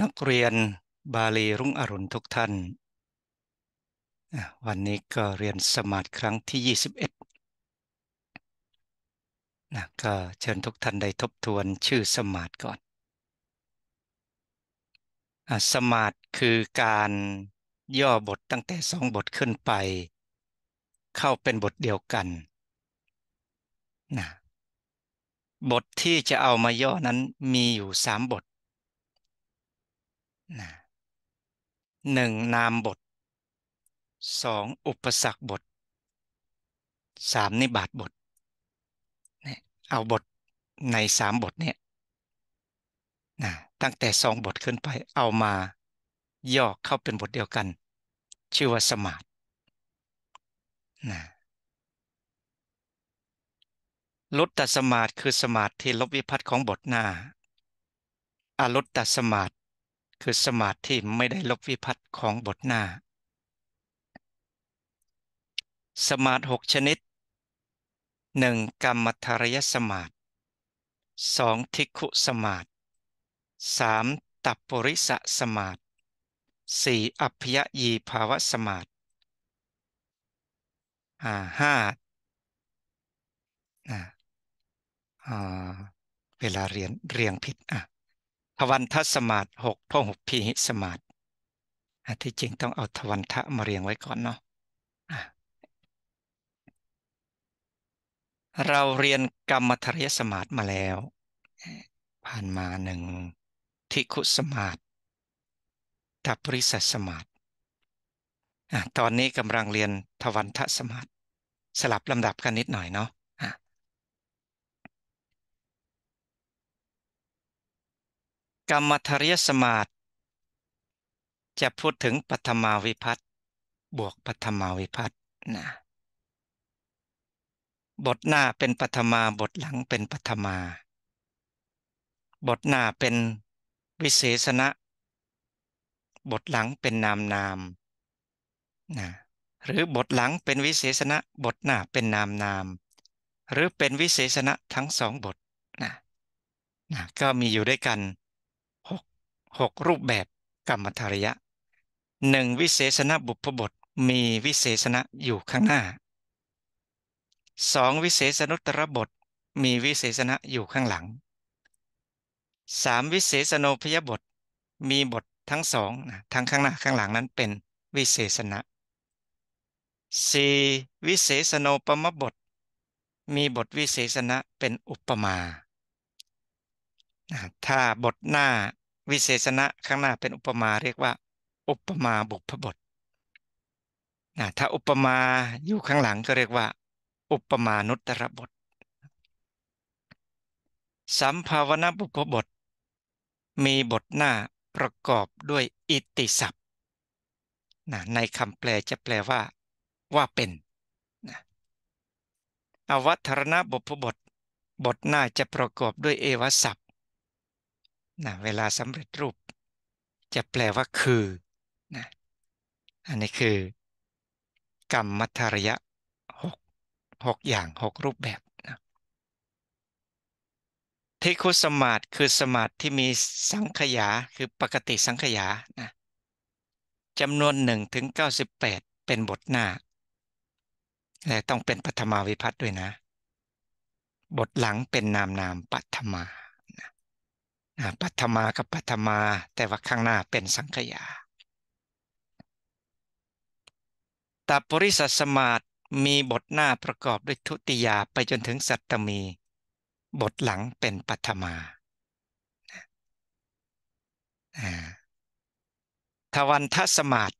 นักเรียนบาลีรุ่งอรุณทุกท่าน วันนี้ก็เรียนสมาธิครั้งที่ 21นะก็เชิญทุกท่านได้ทบทวนชื่อสมาธิก่อนสมาธิคือการย่อบทตั้งแต่สองบทขึ้นไป เข้าเป็นบทเดียวกันนะบทที่จะเอามาย่อนั้นมีอยู่สามบทนะหนึ่งนามบท สองอุปสรรคบท สามนิบาตบท เอาบทในสามบทเนี่ยนะตั้งแต่สองบทขึ้นไป เอามาย่อเข้าเป็นบทเดียวกัน ชื่อว่าสมาธินะลดตัสมาธิคือสมาธิที่ลบวิพัตของบทหน้าอลดตัสมาธิคือสมาธิไม่ได้ลบวิพัตของบทหน้า สมาธิหกชนิดหนึ่งกรรมทารยสมาธิสองทิคุสมาธิสามตัปปุริสะสมาธิสี่อัพยยีภาวะสมาธิห้าเวลาเรียนเรียงผิดอ่ะทวันทสมาธิหกพหุพีหิสมาธิที่จริงต้องเอาทวันทะมาเรียงไว้ก่อนเนาะเราเรียนกรรมทริยสมาธิมาแล้ว ผ่านมาหนึ่งทิคุสมาธิตับริสสมาธิตอนนี้กำลังเรียนทวันทสมาธิสลับลำดับกันนิดหน่อยเนาะกรรมทริยสมาตจะพูดถึงปัทมาวิพัตบวกปัทมาวิพัตนะบทหน้าเป็นปัทมา บทหลังเป็นปัทมา บทหน้าเป็นวิเศษณะบทหลังเป็นนามนามนะหรือบทหลังเป็นวิเศษณะบทหน้าเป็นนามนาม หรือเป็นวิเศษณะทั้งสองบทนะนะก็มีอยู่ด้วยกันหกรูปแบบกรรมธาริยะหนึ่งวิเศษณบุพบทมีวิเศษณะอยู่ข้างหน้าสองวิเศษนุตรบทมีวิเศษณะอยู่ข้างหลังสามวิเศษโนพยบทมีบททั้งสองทั้งข้างหน้าข้างหลังนั้นเป็นวิเศษณะสี่วิเศษโนปมบท มีบทวิเศษณะเป็นอุปมาถ้าบทหน้าวิเศษณะข้างหน้าเป็นอุปมาเรียกว่า อุปมาบุพบท นะถ้าอุปมาอยู่ข้างหลังก็เรียกว่า อุปมานุตรบท สัมภาวนาบุพบท มีบทหน้าประกอบด้วยอิติศัพท์นะในคำแปลจะแปลว่า ว่าเป็นนะอวัธรณบุพบท บทหน้าจะประกอบด้วยเอวศัพท์นะเวลาสำเร็จรูป จะแปลว่าคือนะอันนี้คือ กรรมมัทริยะหกหกอย่างหกรูปแบบนะทิคุสมาธคือสมาธที่มีสังขยา คือปกติสังขยานะจำนวนหนึ่งถึงเก้าสิบแปดเป็นบทหน้า และต้องเป็นปัทมาวิพัตด้วยนะ บทหลังเป็นนามนามปัทมาปัตมากับปัตมา แต่ว่าข้างหน้าเป็นสังขยาตาปริสัสมาตมีบทหน้าประกอบด้วยทุติยาไปจนถึงสัตตมี บทหลังเป็นปัตมาทวันทัสมาต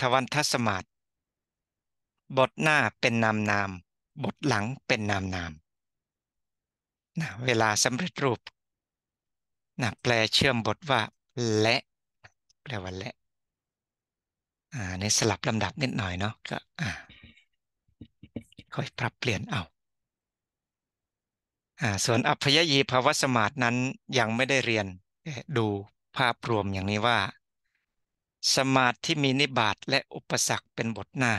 ทวันทัสมาตบทหน้าเป็นนามนาม บทหลังเป็นนามนามนะเวลาสำเร็จรูปนะแปลเชื่อมบทว่า และ แปลว่าและ อ่าในสลับลำดับนิดหน่อยเนาะก็อ่าค่อยปรับเปลี่ยนเอา อ่าส่วนอัพยยีภาวสมาธินั้นยังไม่ได้เรียนดูภาพรวมอย่างนี้ว่า สมาธิที่มีนิบาตและอุปสรรคเป็นบทหน้า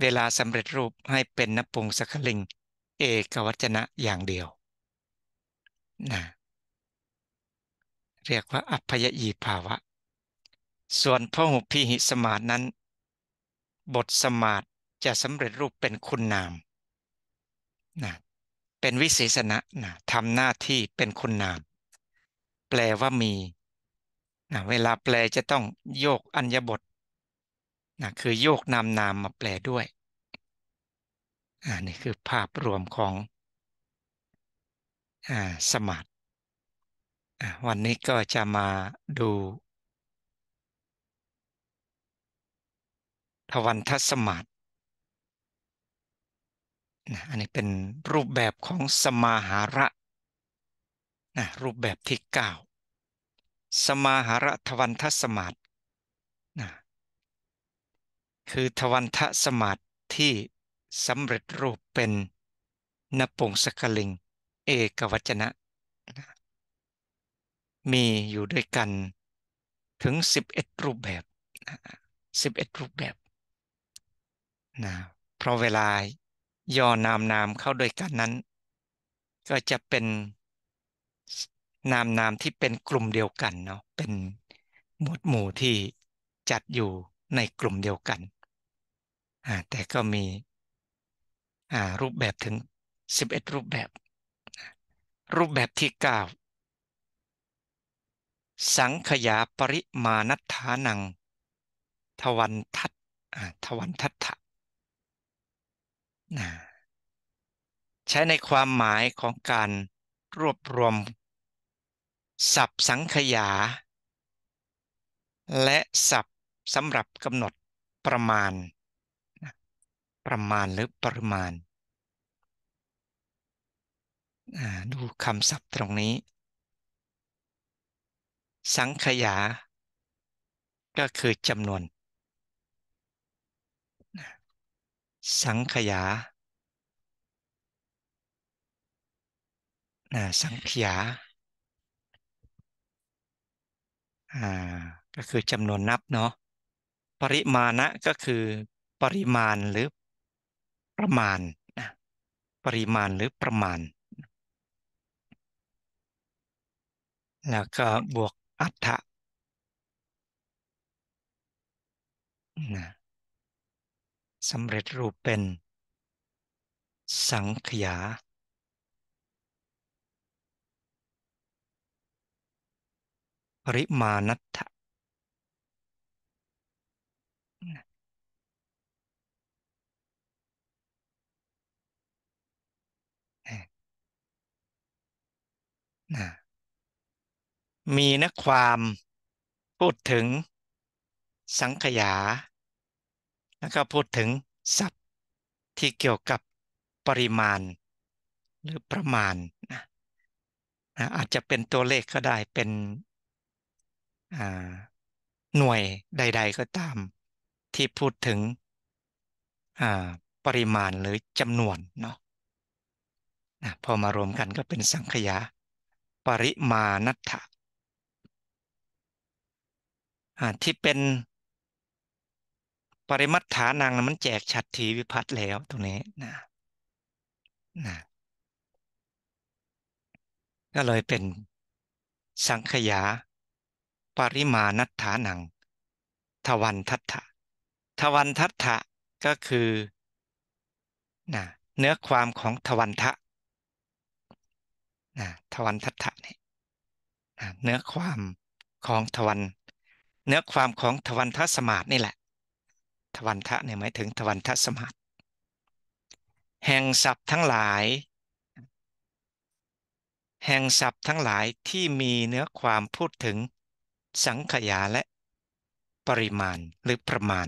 เวลาสำเร็จรูปให้เป็นนปุงสักลิงเอกวัจนะอย่างเดียวนะเรียกว่าอัพยยีภาวะ ส่วนพหุพีหิสมาดนั้น บทสมาดจะสำเร็จรูปเป็นคุณนามนะเป็นวิเศษณะนะทำหน้าที่เป็นคุณนาม แปลว่ามีนะเวลาแปลจะต้องโยกอัญญบทนะคือโยกนามนามมาแปลด้วยอันนี้คือภาพรวมของอสมาธิวันนี้ก็จะมาดู ทวันทัสมาธิอันนี้เป็นรูปแบบของสมาหาระนะรูปแบบที่9สมาหาระ ทวันทัสมาธินะคือทวันทัสมาธิที่สำเร็จรูปเป็นนปงสกลิงเอกวัจนะ มีอยู่ด้วยกัน ถึง11รูปแบบ11รูปแบบนะเพราะเวลาย่อนามนามเข้าด้วยกันนั้น ก็จะเป็นนามนามที่เป็นกลุ่มเดียวกันเนาะเป็นหมวดหมู่ที่จัดอยู่ในกลุ่มเดียวกัน แต่ก็มีรูปแบบถึง 11 รูปแบบ รูปแบบที่ 9 สังขยาปริมาณัฐานัง ทวันทัตทวันทัตถะใช้ในความหมายของการรวบรวมสับสังขยา และสับสำหรับกำหนดประมาณประมาณหรือปริมาณ ดูคำศัพท์ตรงนี้ สังขยา ก็คือจำนวน สังขยา สังขยา ก็คือจำนวนนับเนาะ ปริมาณะก็คือปริมาณหรือประมาณปริมาณหรือประมาณแล้วก็บวกอัตนะสำเร็จรูปเป็นสังขยา ปริมาณัฐะนะมีนักความพูดถึงสังขยาแล้วก็พูดถึงศัพท์ที่เกี่ยวกับปริมาณหรือประมาณนะอาจจะเป็นตัวเลขก็ได้เป็นหน่วยใดๆก็ตาม ที่พูดถึงปริมาณหรือจำนวนเนาะพอมารวมกันก็เป็นสังขยาปริมาณัตถะที่เป็นปริมัตถานังมันแจกชัดทีวิพัตแล้วตรงนี้นะนะก็เลยเป็นสังขยา ปริมาณัตถานัง ทวันทัตถะทวันทัตถะก็คือนะเนื้อความของทวันทะนะทวันทัตถะเนี่ยเนื้อความของทวัน เนื้อความของทวันทัสมาธนี่แหละทวันทะเนี่ยหมายถึง ทวันทัสมาธแห่งศัพท์ทั้งหลาย แห่งศัพท์ทั้งหลายที่มีเนื้อความพูดถึงสังขยาและปริมาณหรือประมาณ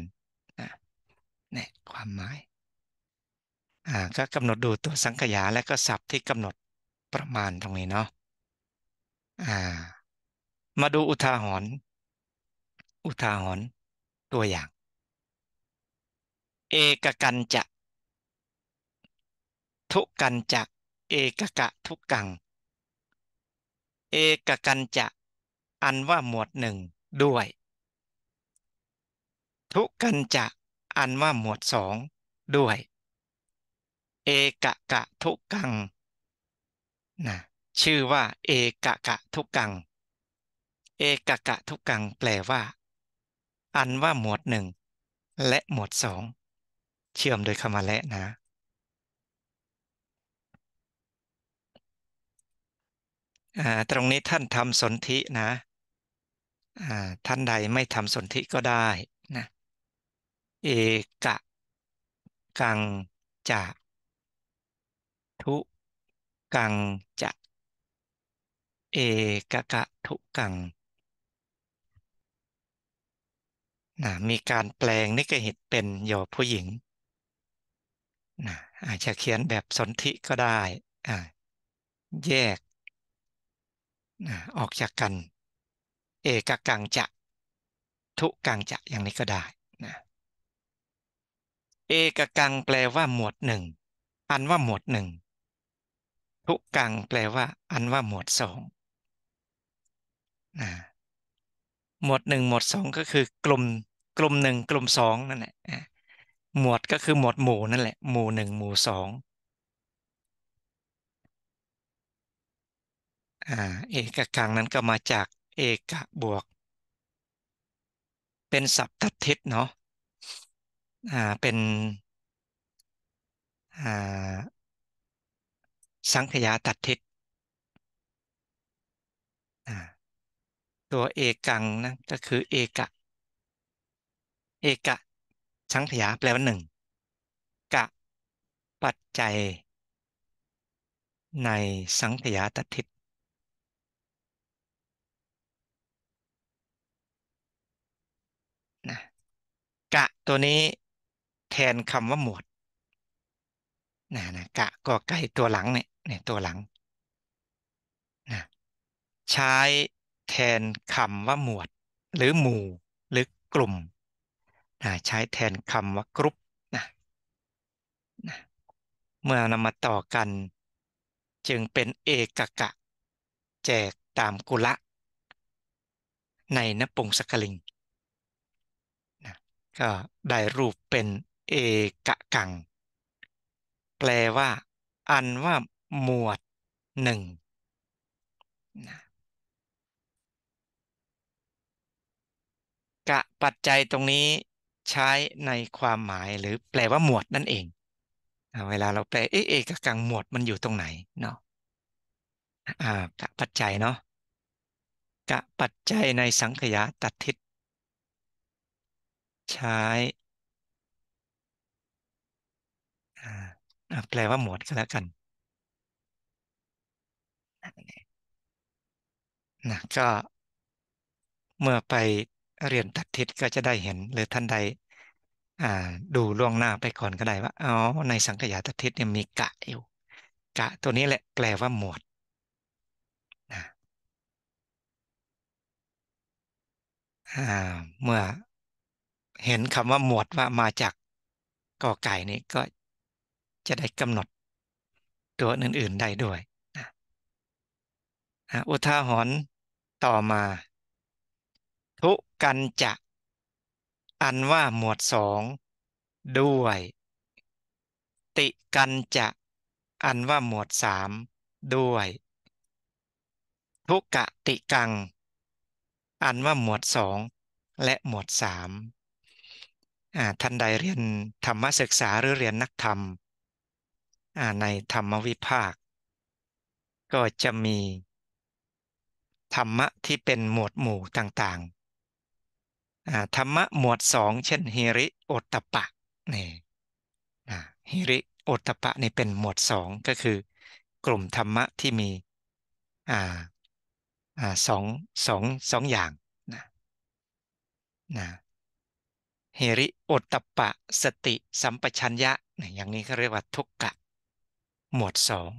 นี่ความหมายก็กำหนดดูตัวสังขยาและก็ศัพท์ที่กำหนดประมาณตรงนี้เนาะอ่ามาดูอุทาหรณ์อุทาหรณ์ตัวอย่าง เอกกันจะทุกันจะเอกกะทุกัง เอกกันจะอันว่าหมวดหนึ่งด้วย ทุกันจะอันว่าหมวดสองด้วยเอกกะทุกังนะชื่อว่า เอกะกะ ทุกัง เอกะกะ ทุกังแปลว่า อันว่าหมวดหนึ่ง และหมวดสองเชื่อมโดยคำาและนะตรงนี้ท่านทำสนธินะท่านใดไม่ทำสนธิก็ได้นะเอกะกัง จะ ทุกังจะเอกะกะทุกังนะมีการแปลงนิกเห็นเป็นโยผู้หญิงนะอาจจะเขียนแบบสนธิก็ได้ แยกนะออกจากกัน เอกกังจะ ทุกังจะอย่างนี้ก็ได้นะเอกกังแปลว่าหมวดหนึ่ง อันว่าหมวดหนึ่งทุกกังแปลว่าอันว่าหมวดสองนะหมวดหนึ่งหมวดสองก็คือกลุ่มกลุ่มหนึ่งกลุ่มสองนั่นแหละ หมวดก็คือหมวดหมู่นั่นแหละหมู่หนึ่งหมู่สองอ่าเอกกังนั้นก็มาจากเอกะบวก เป็นสัพทัทิศเนาะ อ่าเป็นอ่าสังขยาตัดทิศ ตัวเอกังนะก็คือเอกะ เอกะสังขยาแปลว่าหนึ่งกะปัจจัย ในสังขยาตัดทิศนะกะตัวนี้แทนคำว่าหมวดนะนะกะก็ไก่ตัวหลังเนี่ยเนี่ยตัวหลังนะใช้แทนคำว่าหมวด หรือหมู่ หรือกลุ่มนะใช้แทนคำว่ากรุ๊ปนะนะเมื่อนำมาต่อกัน จึงเป็นเอกกะ แจกตามกุละ ในนปุงสกลิงนะก็ได้รูปเป็นเอกกัง แปลว่าอันว่าหมวดหนึ่งกะปัจจัยตรงนี้ใช้ในความหมายหรือแปลว่าหมวดนั่นเอง เวลาเราแปลเอเอกกังหมวดมันอยู่ตรงไหนเนาะกะปัจจัยเนาะกะปัจจัยในสังขยาตัดทิศใช้ แปลว่าหมวดก็แล้วกันนะก็ เมื่อไปเรียนตัดทิศก็จะได้เห็นหรือท่านใดดูล่วงหน้าไปก่อนก็ได้ว่าอ๋อในสังขยาตัดทิศเนี่ยมีกะอยู่ กะตัวนี้แหละแปลว่าหมวดนะเมื่อเห็นคำว่าหมวดว่ามาจากกอไก่นี่ ก็จะได้กำหนดตัวอื่นๆได้ด้วยอุทาหรณ์ต่อมา ทุกันจะ อันว่าหมวดสอง ด้วย ติกันจะ อันว่าหมวดสาม ด้วย ทุกะติกัง อันว่าหมวดสอง และหมวดสามท่านใดเรียนธรรมศึกษาหรือเรียนนักธรรมในธรรมวิภาค ก็จะมีธรรมะที่เป็นหมวดหมู่ต่างๆ ธรรมะหมวดสองเช่นฮิริโอตตปะนี่ฮิริโอตตปะนี่เป็นหมวดสองก็คือ กลุ่มธรรมะที่มีออสองสองสองอย่างนะนะฮิริโอตตปะ สติสัมปชัญญะอย่างนี้เขาเรียกว่าทุกกะหมวดสอง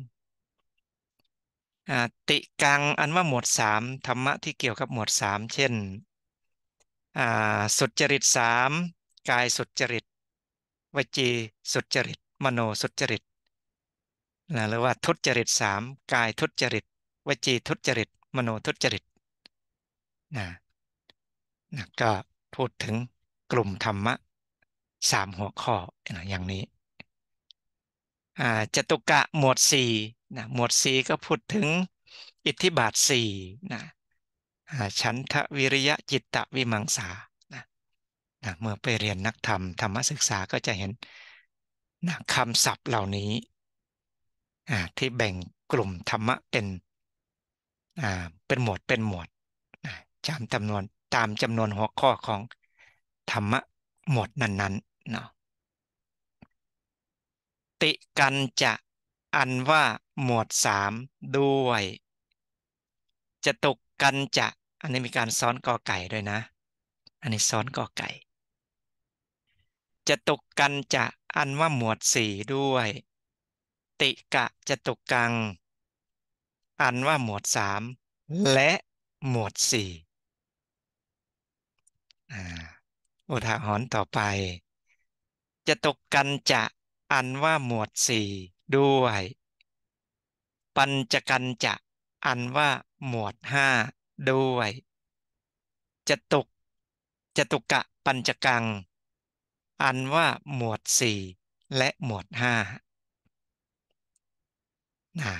ติกังอันว่าหมวดสามธรรมะที่เกี่ยวกับหมวดสามเช่นสุจริตสามกายสุจริตวจีสุจริต มโนสุจริตนะหรือว่าทุจริตสามกายทุจริตวจีทุจริต มโนทุจริตนะนะก็พูดถึงกลุ่มธรรมะสามหัวข้ออย่างนี้จตุกะหมวดสี่นะหมวด4ก็พูดถึงอิทธิบาท4นะฉันทวิริยะจิตตวิมังสานะนะ เมื่อไปเรียนนักธรรมธรรมศึกษาก็จะเห็นนะคำศัพท์เหล่านี้ที่แบ่งกลุ่มธรรมะเป็นเป็นหมวดเป็นหมวดตามจำนวนตามจำนวนหัวข้อของธรรมะหมวดนั้นๆเนาะติกันจะอันว่าหมวดสามด้วยจะตกกันจะอันนี้มีการซ้อนกอไก่ด้วยนะ อันนี้ซ้อนกอไก่จะตกกันจะอันว่าหมวดสี่ด้วย ติกะจะตกกังอันว่าหมวดสามและหมวดสี่อุทาหรณ์ต่อไปจะตกกันจะอันว่าหมวดสี่ด้วยปัญจกันจะอันว่าหมวดห้าด้วยจตุกจตุกะปัญจกัง อันว่าหมวดสี่และหมวดห้านะ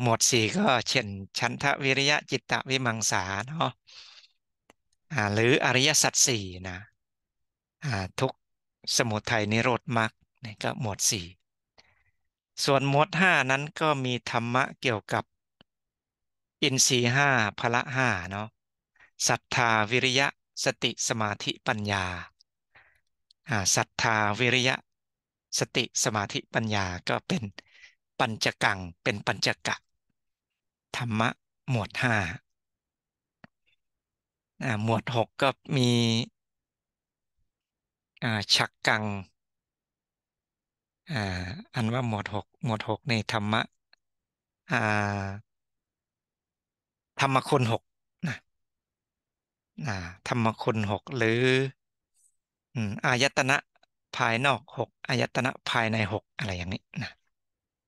หมวดสี่ก็เช่นชันทะวิริยะจิตตะวิมังสาเนาะหรืออริยสัจสี่นะทุกสมุทัยนิโรธมรรคก็หมวดสี่ส่วนหมวดห้านั้นก็มีธรรมะเกี่ยวกับ อินทรีห้าพละห้าเนาะศรัทธาวิริยะสติสมาธิปัญญาศรัทธาวิริยะสติสมาธิปัญญาก็เป็นปัญจกังเป็นปัญจกะ ธรรมะหมวดห้าหมวดหกก็มีฉักกังอ่าอันว่าหมวดหกหมวดหกในธรรมะ อ่า ธรรมคุณหกนะอ่าธรรมคุณหกหรืออายตนะภายนอกหกอายตนะภายในหกอะไรอย่างนี้นะ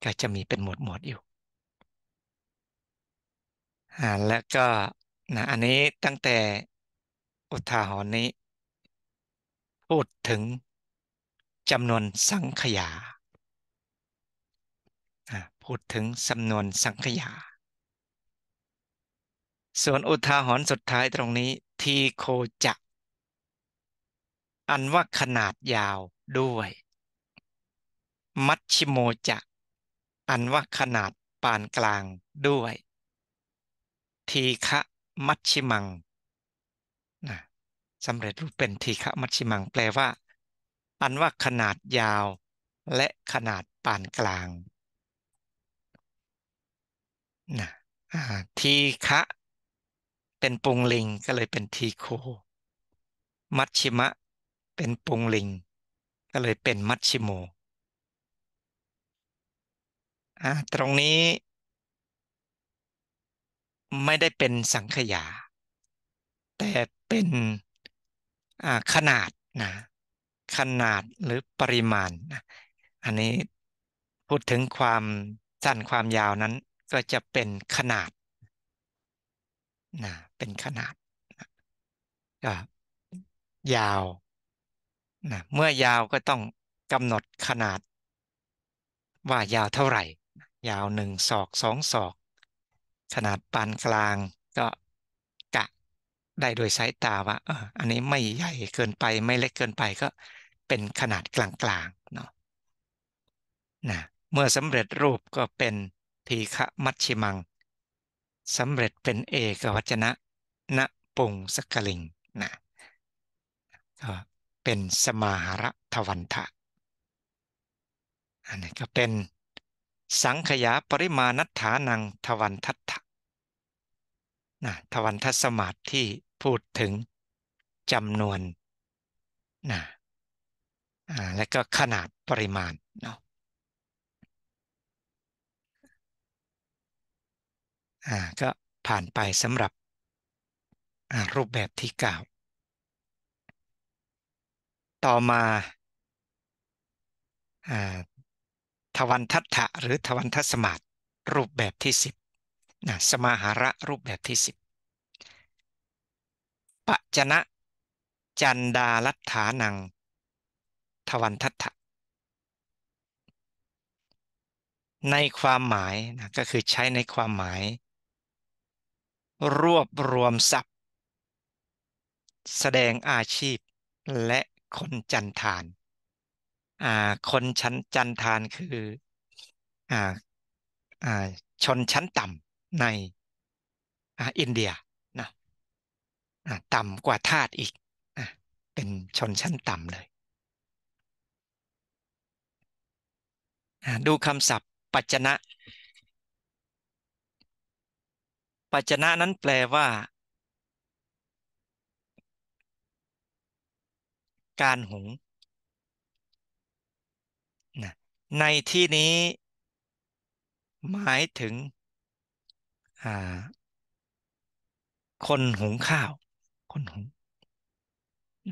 ก็จะมีเป็นหมวดหมวดอยู่อ่าแล้วก็นะอันนี้ตั้งแต่อุทาหรณ์นี้ พูดถึงจำนวนสังขยาพูดถึงสำนวนสังขยา ส่วนอุทาหรณ์สุดท้ายตรงนี้ ทีโคจะ อันว่าขนาดยาวด้วย มัชชิโมจะอันว่าขนาดปานกลางด้วย ทีฆะมัชชิมังนะสำเร็จรูปเป็นทีฆะมัชชิมังแปลว่า อันว่าขนาดยาว และขนาดปานกลางนะทีคะเป็นปุงลิงก็เลยเป็นทีโค มัชชิมะเป็นปุงลิงก็เลยเป็นมัชชิโม ตรงนี้ ไม่ได้เป็นสังขยาแต่เป็นขนาดนะ ขนาดหรือปริมาณนะอันนี้พูดถึงความสั้นความยาวนั้นก็จะเป็นขนาดนะเป็นขนาดก็ยาวนะเมื่อยาวก็ต้องกำหนดขนาด ว่ายาวเท่าไหร่ ยาวหนึ่งศอกสองศอก ขนาดปานกลางก็กะได้โดยสายตาว่าเอออันนี้ไม่ใหญ่เกินไปไม่เล็กเกินไปก็เป็นขนาดกลางๆเนาะนะเมื่อสำเร็จรูปก็เป็นพีฆมัชชิมังสำเร็จเป็นเอกวัจนะณปุงสกลิงนะก็เป็นสมาหรทวันทะอันนี้ก็เป็นสังขยาปริมาณัฐานังทวันทัตถะนะทวันทัสมาที่พูดถึงจำนวนนะและก็ขนาดปริมาณเนาะอ่าก็ผ่านไปสำหรับรูปแบบที่กล่าวต่อมาอทวันทัตถะหรือทวันทัศมาตรูปแบบที่ 10นะสมาหาระรูปแบบที่ 10ปัจนะจันดาลัทฐานัง ทวันทัตถะในความหมายนะก็คือใช้ในความหมายรวบรวมทรัพย์แสดงอาชีพและคนจันทานคนชั้นจันทานคืออชนชั้นต่ำในอินเดียนะต่ำกว่าทาสอีก เป็นชนชั้นต่ำเลย ดูคำศัพท์ปัจจนะปัจจนะนั้นแปลว่าการหุงนะในที่นี้หมายถึงคนหุงข้าว คนหุง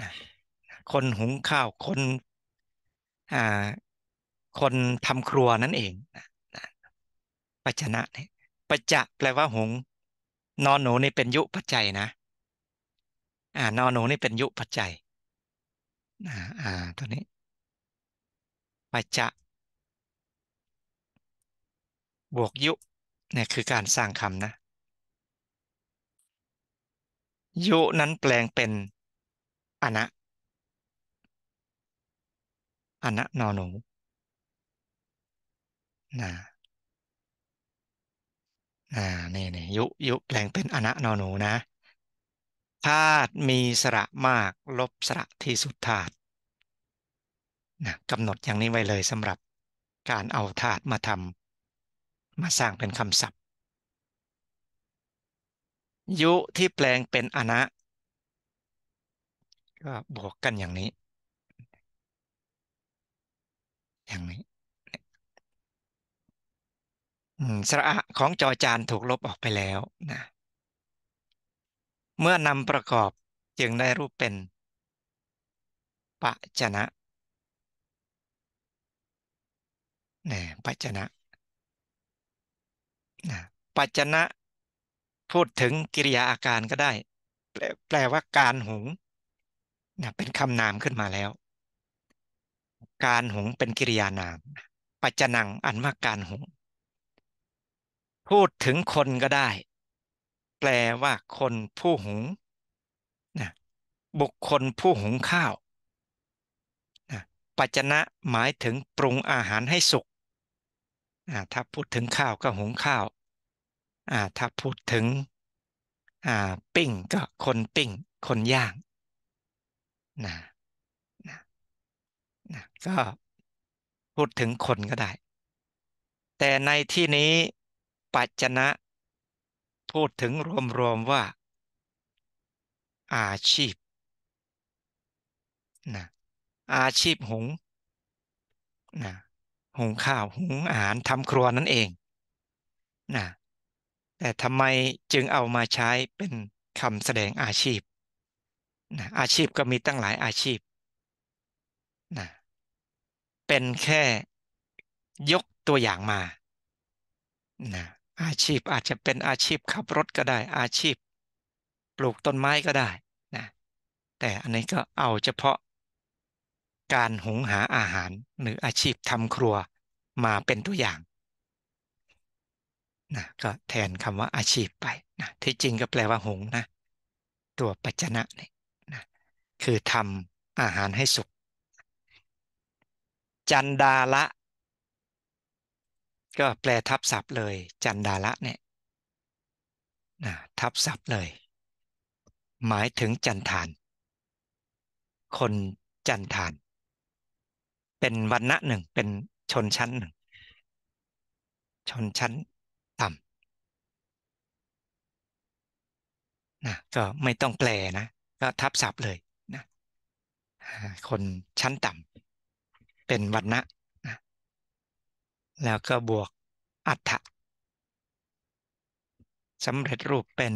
นะคนหุงข้าว คนคนทำครัวนั่นเองนะปัจจนะปัจจะแปลว่าหุงนอนหนูนี่เป็นยุปัจจัยนะ อ่า นอนหนูนี่เป็นยุปัจจัย อ่าอ่า ตัวนี้ ปัจจะ บวกยุเนี่ยคือการสร้างคำนะ ยุนั้นแปลงเป็น อนะ อนะนอนหนู นะอ่านี่นี่ยุ ยุแปลงเป็นอนะนอนูนะธาตุมีสระมาก ลบสระที่สุดธาตุนะกำหนดอย่างนี้ไว้เลยสำหรับการเอาธาตุมาทำมาสร้างเป็นคำศัพท์ ยุที่แปลงเป็นอนะ ก็บวกกันอย่างนี้ อย่างนี้สระอะของจอจานถูกลบออกไปแล้วนะ เมื่อนำประกอบจึงได้รูปเป็นปัจนะนี่ปัจนะนะปัจนะ พูดถึงกิริยาอาการก็ได้ แปลว่าการหุงนะเป็นคำนามขึ้นมาแล้ว การหุงเป็นกิริยานาม ปัจจนังอันว่าการหุงพูดถึงคนก็ได้ แปลว่าคนผู้หุงนะบุคคลผู้หุงข้าวนะปัจจนะหมายถึงปรุงอาหารให้สุกนะถ้าพูดถึงข้าวก็หุงข้าว ถ้าพูดถึงปิ้งก็คนปิ้งคนย่างนะนะนะก็พูดถึงคนก็ได้ แต่ในที่นี้ปัจจนะพูดถึงรวมๆว่าอาชีพนะอาชีพหุงนะหุงข้าวหุงอาหารทำครัวนั่นเองนะแต่ทำไมจึงเอามาใช้เป็นคำแสดงอาชีพนะอาชีพก็มีตั้งหลายอาชีพนะเป็นแค่ยกตัวอย่างมานะอาชีพ อาจจะเป็นอาชีพขับรถก็ได้อาชีพ ปลูกต้นไม้ก็ได้นะแต่อันนี้ก็เอาเฉพาะการหุงหาอาหาร หรืออาชีพทำครัวมาเป็นตัวอย่างนะก็แทนคำว่าอาชีพไปนะที่จริงก็แปลว่าหุงนะตัวปัจจนะนี่นะคือทำอาหารให้สุกจันดาละก็แปลทับศัพท์เลย จันดาละเนี่ยนะทับศัพท์เลย หมายถึงจันทาน คนจันทาน เป็นวันณะหนึ่ง เป็นชนชั้นหนึ่ง ชนชั้นต่ำนะก็ไม่ต้องแปลนะก็ทับศัพท์เลยนะคนชั้นต่ำเป็นวันณะแล้วก็บวกอัฏฐะสำเร็จรูปเป็น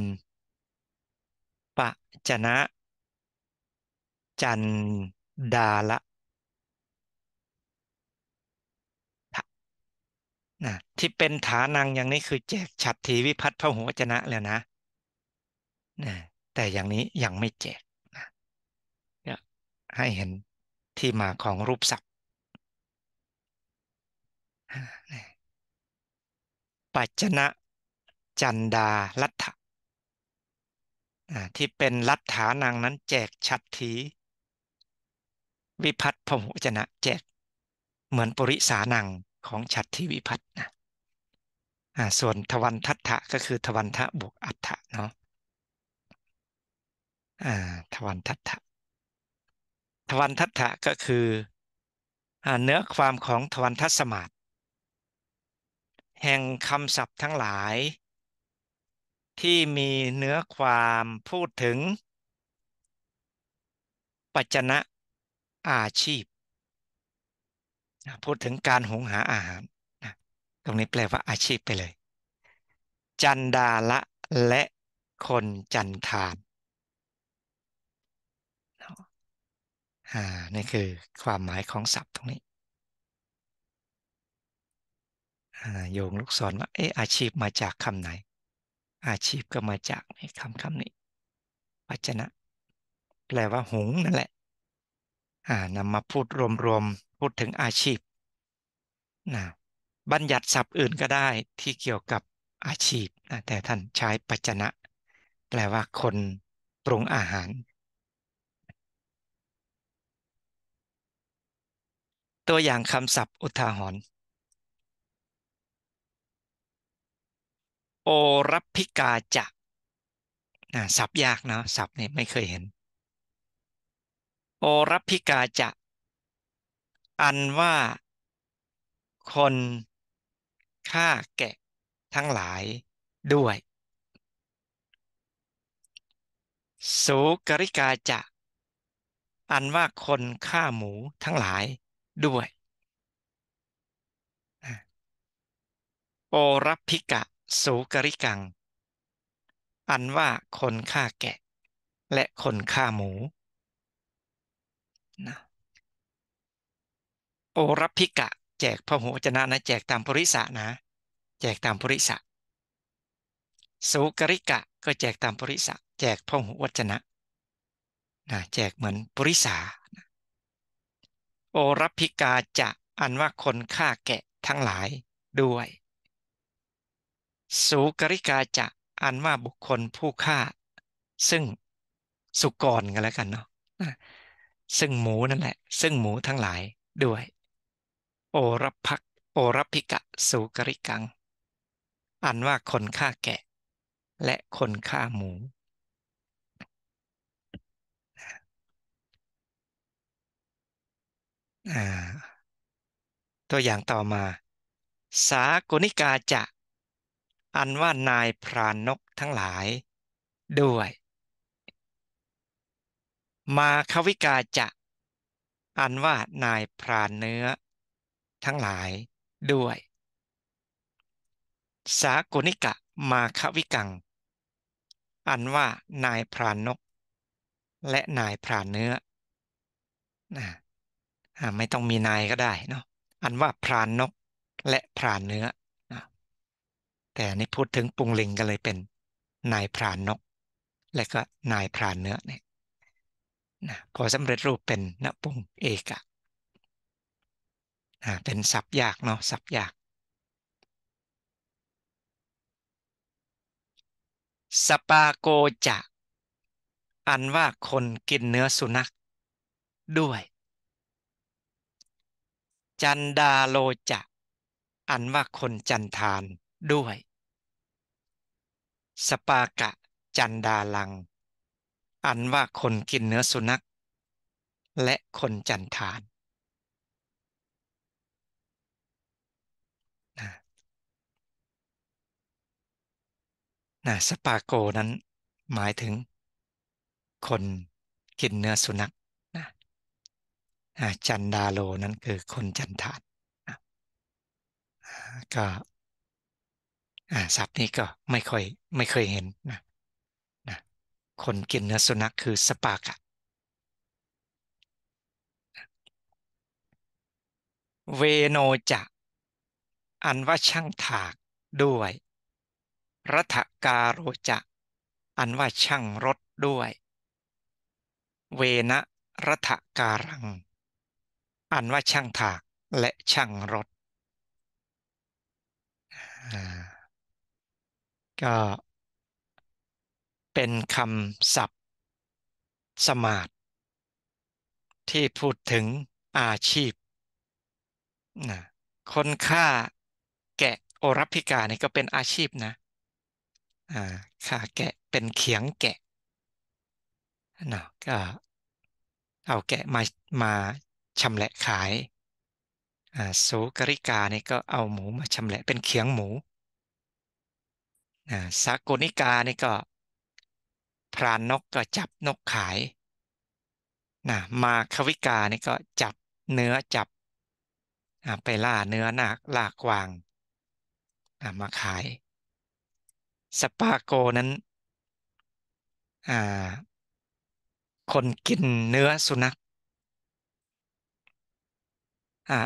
ปะจนะ จันดาละนะที่เป็นฐานังอย่างนี้คือแจกฉัตรทีวิพัฒน์พหัวจนะ แล้วนะนะแต่อย่างนี้ยังไม่แจกนะให้เห็นที่มาของรูปศัพท์ปัจจนะจันดาลัทธะที่เป็นลัทธานังนั้น แจกชัดทีวิพัตพหุจนะ แจกเหมือนปริสานังของชัดทีวิพัตนะส่วนทวันทัตทะก็คือทวันทะบวกอัตทะเนาะทวันทัตทะทวันทัตทะก็คือเนื้อความของทวันทัสมาตแห่งคำศัพท์ทั้งหลาย ที่มีเนื้อความพูดถึง ปัจนะอาชีพ พูดถึงการหุงหาอาหาร ตรงนี้แปลว่าอาชีพไปเลย จันดาละและคนจันทานอ่านี่คือความหมายของศัพท์ตรงนี้โยงลูกศรว่าเอออาชีพมาจากคำไหน อาชีพก็มาจากคำคำนี้ปัจจนะ แปลว่าหุงนั่นแหละอ่านำมาพูดรวมๆ พูดถึงอาชีพนะบัญญัติศัพท์อื่นก็ได้ที่เกี่ยวกับอาชีพนะแต่ท่านใช้ปัจจนะ แปลว่าคนปรุงอาหาร ตัวอย่างคำศัพท์อุทาหรณ์โอรับพิกาจะนะสับยากเนาะสับเนี่ยไม่เคยเห็น โอรับพิกาจะ อันว่าคนฆ่าแกะทั้งหลายด้วยสุกริกาจะ อันว่าคนฆ่าหมูทั้งหลายด้วยโอรับพิกะสูกริกัง อันว่าคนฆ่าแกะ และคนฆ่าหมูนะโอรับพิกะ แจกพระหูจนะนะ แจกตามปริสะนะ แจกตามปริสะสูกริกะก็แจกตามปริสะแจกพระหูวจนะนะ แจกเหมือนปริสาโอรับพิกาจะอันว่าคนฆ่าแกะทั้งหลายด้วยสุกริกาจะอันว่าบุคคลผู้ฆ่า ซึ่งสุกรกันแล้วกันเนาะซึ่งหมูนั่นแหละ ซึ่งหมูทั้งหลายด้วย โอรพักโอรพิกะสุกริกัง อันว่าคนฆ่าแกะ และคนฆ่าหมู ตัวอย่างต่อมา สากุนิกาจะอันว่านายพรานนกทั้งหลายด้วย มาควิกาจะ อันว่านายพรานเนื้อ ทั้งหลายด้วย สากุนิกะมาควิกัง อันว่านายพรานนก และนายพรานเนื้อนะไม่ต้องมีนายก็ได้เนาะอันว่าพรานนกและพรานเนื้อแต่นี่พูดถึงปุงลิงก็เลยเป็น นายพรานนก และก็นายพรานเนื้อเนี่ยนะพอสำเร็จรูปเป็นนปุงเอกะนะเป็นสับยากเนาะสับยากสปาโกจะ อันว่าคนกินเนื้อสุนัข ด้วยจันดาโลจะ อันว่าคนจันทานด้วยสปากะจันดาลัง อันว่าคนกินเนื้อสุนัขและคนจันทานนะนะสปาโกนั้นหมายถึง คนกินเนื้อสุนัขนะจันดาโลนั้นคือคนจันทานก็อ่าัพว์นี้ก็ไม่ค่อยไม่เคยเห็นนะนะคนกินเนื้อสุนัขคือสปากะเวโนจะ อันว่าช่างถากด้วยรัฐการโรจะ อันว่าช่างรถด้วย เวนะรัฐการัง อันว่าช่างถากและช่างรถก็เป็นคำศัพท์สมาร์ทที่พูดถึงอาชีพนะคนฆ่าแกะโอรัพิกานี่ก็เป็นอาชีพนะฆ่าแกะเป็นเขียงแกะนะก็เอาแกะมามาชำแหละขายสูกริกานี่ก็เอาหมูมาชำแหละเป็นเขียงหมูสากลนิกานี่ก็พรานนกก็จับนกขายนะมาควิกานี่ก็จับเนื้อจับไปล่าเนื้อนาคลากวางนะมาขาย สปาโกนั้นคนกินเนื้อสุนัข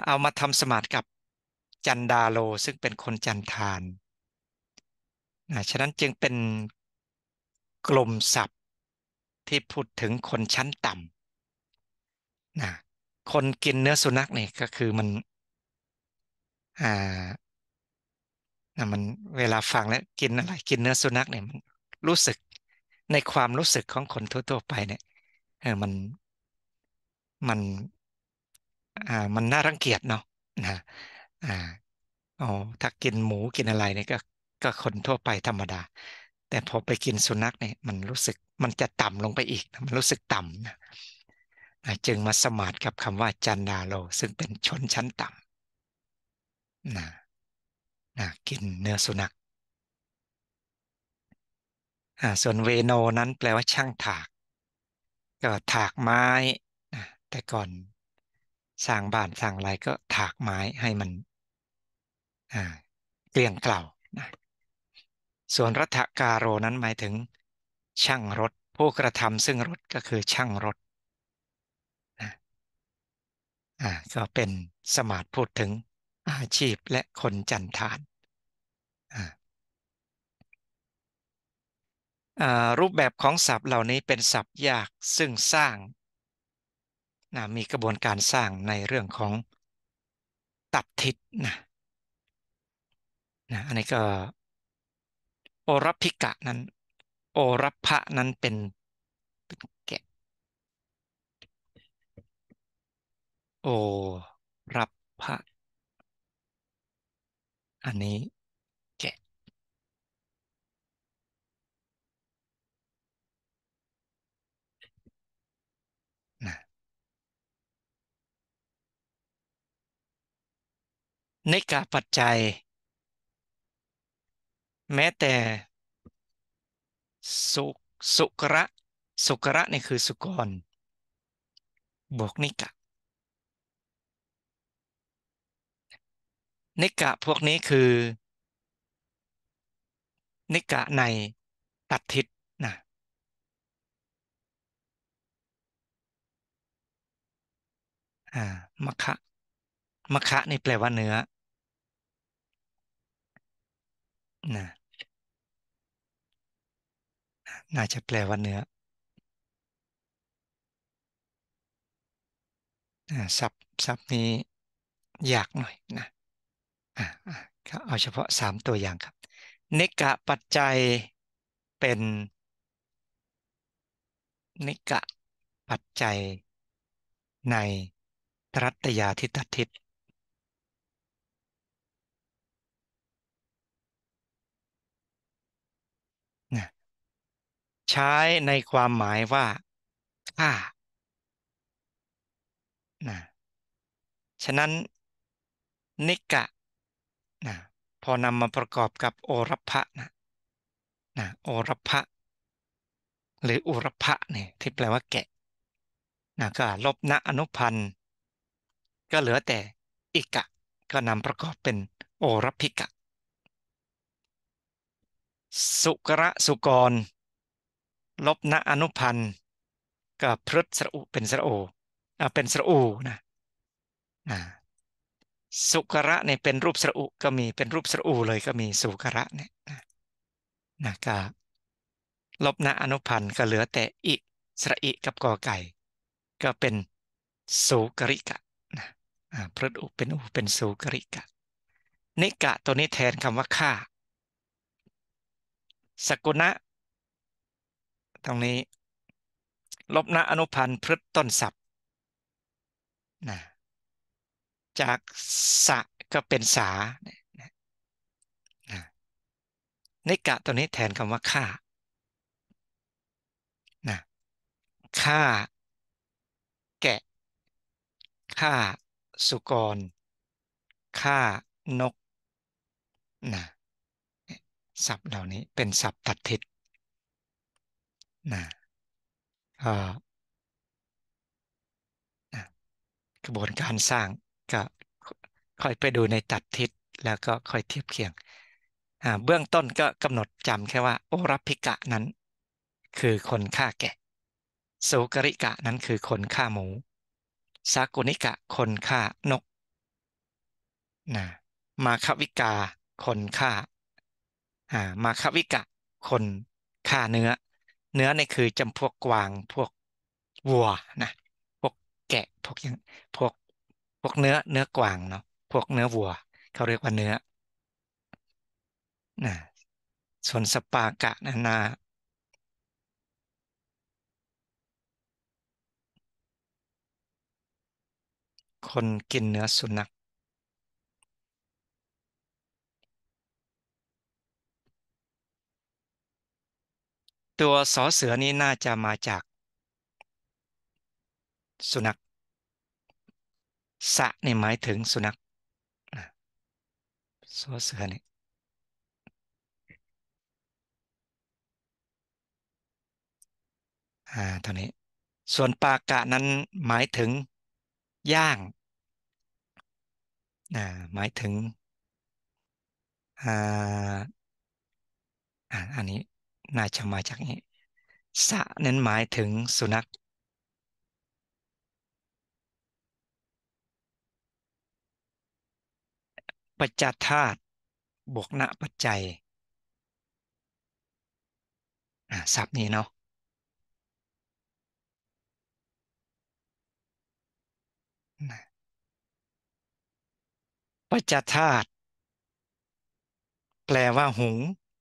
เอามาทำสมาธิกับจันดาโลซึ่งเป็นคนจันทานนะฉะนั้นจึงเป็นกลุ่มศัพท์ที่พูดถึงคนชั้นต่ำนะคนกินเนื้อสุนัขนี่ก็คือมันอ่านะมันเวลาฟังแล้วกินอะไรกินเนื้อสุนัขเนี่ยมันรู้สึกในความรู้สึกของคนทั่วๆไปเนี่ยเออมันมัน อ่ามันน่ารังเกียจเนาะนะอ่าอ๋อถ้ากินหมูกินอะไรเนี่ยก็ก็คนทั่วไปธรรมดา แต่พอไปกินสุนัขเนี่ยมันรู้สึกมันจะต่ำลงไปอีกมันรู้สึกต่ำนะจึงมาสมาดกับคำว่าจันดาโล ซึ่งเป็นชนชั้นต่ำนะนะกินเนื้อสุนัขส่วนเวโน นั้นแปลว่าช่างถาก ก็ถากไม้แต่ก่อนสร้างบ้านสร้างอะไรก็ถากไม้ให้มันเกลี้ยงเกล่าส่วนรัฐกาโรนั้นหมายถึงช่างรถ ผู้กระทำ ซึ่งรถก็คือช่างรถอ่าก็เป็นสมาธิพูดถึง อาชีพและคนจันทาน รูปแบบของศัพท์เหล่านี้เป็นศัพท์ยากซึ่งสร้างนะมีกระบวนการสร้างในเรื่องของตับทิศนะนะอันนี้ก็โอรัพิกะนั้นโอรัพะนั้นเป็นเป็นแกะโอรัพะอันนี้แกะนะในกาปัจจัยแม้แต่ สุสุกระสุกระนี่คือสุกร บวกนิกะ นิกะพวกนี้คือ นิกะในตัดทิศนะอ่ามะคะมะคะ นี่แปลว่าเนื้อ นะน่าจะแปลว่าเนื้อซับซับนี้ยากหน่อยนะอ่าเอาเฉพาะสามตัวอย่างครับเนกะปัจจัยเป็นนิกะปัจจัยในตรัตยาทิตทิตใช้ในความหมายว่าค่า นะ ฉะนั้น นิกะ นะ พอนำมาประกอบกับโอรพะนะ นะ โอรพะ หรืออุรพะเนี่ย ที่แปลว่า แกะ นะ ก็ลบณอนุพันธ์ ก็เหลือแต่ อิกะ ก็นำประกอบเป็นโอรพิกะ สุกระสุกรลบณอนุพันธ์กับพฤสระอุเป็นสระโอ่เป็นสระอูนะนะสุกระเนี่ยเป็นรูปสระอุก็มีเป็นรูปสระอูเลยก็มีสุกระเนี่ยนะนะับลบณอนุพันธ์ก็เหลือแต่อิสระอิกับกอไก่ ก็เป็นสุกริกะนะพฤอุเป็นอูเป็นสุกริกะนิกะตัวนี้แทนคำว่าข่า สกุณะตรงนี้ลบณอนุพันธ์พฤตต้นศัพท์นะจากสะก็เป็นสานิกะตัวนี้แทนคำว่าฆ่านะฆ่า แกะฆ่าสุกรฆ่านกนะสับเหล่านี้เป็นสับตัดทิศนะก็กระบวนการสร้างก็ค่อยไปดูในตัดทิศแล้วก็ค่อยเทียบเคียงเบื้องต้นก็กำหนดจำแค่ว่าโอรัพิกะนั้น คือคนฆ่าแกะสุกริกะนั้นคือคนฆ่าหมูสากุนิกะคนฆ่านกนะมาควิกาคนฆ่ามาควิกะ คนฆ่าเนื้อเนื้อเนี่ยคือจำพวกกวาง พวกวัวนะ พวกแกะ พวกยังพวก พวกเนื้อเนื้อกวางเนาะ พวกเนื้อวัว เขาเรียกว่าเนื้อนะส่วนสปากะนานา คนกินเนื้อสุนัขตัวสอเสือนี้น่าจะมาจาก สุนัขสะนี่หมายถึงสุนัขสอเสือนี่อ่าตอนนี้ส่วนปากะนั้นหมายถึงย่างอ่าหมายถึงอ่าอันนี้น่าจะมาจากนี้ สะนั้นหมายถึงสุนัขปัจจธาตุบวกณปัจจัยศัพท์นี้เนาะปัจจธาตุแปลว่าหุง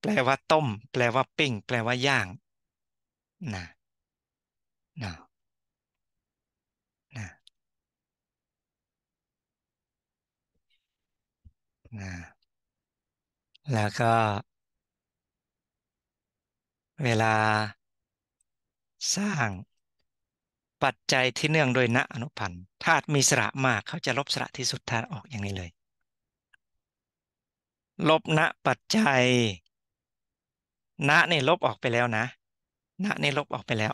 แปลว่า ต้ม แปลว่าปิ้ง แปลว่า ย่างนะนะ นะ นะ แล้วก็ เวลา สร้างปัจจัยที่เนื่องโดยณ อนุพันธ์ธาตุมีสระมากเขาจะลบสระที่สุดธาตุออกอย่างนี้เลย ลบณปัจจัยณเนี่ยลบออกไปแล้วนะณเนี่ยลบออกไปแล้ว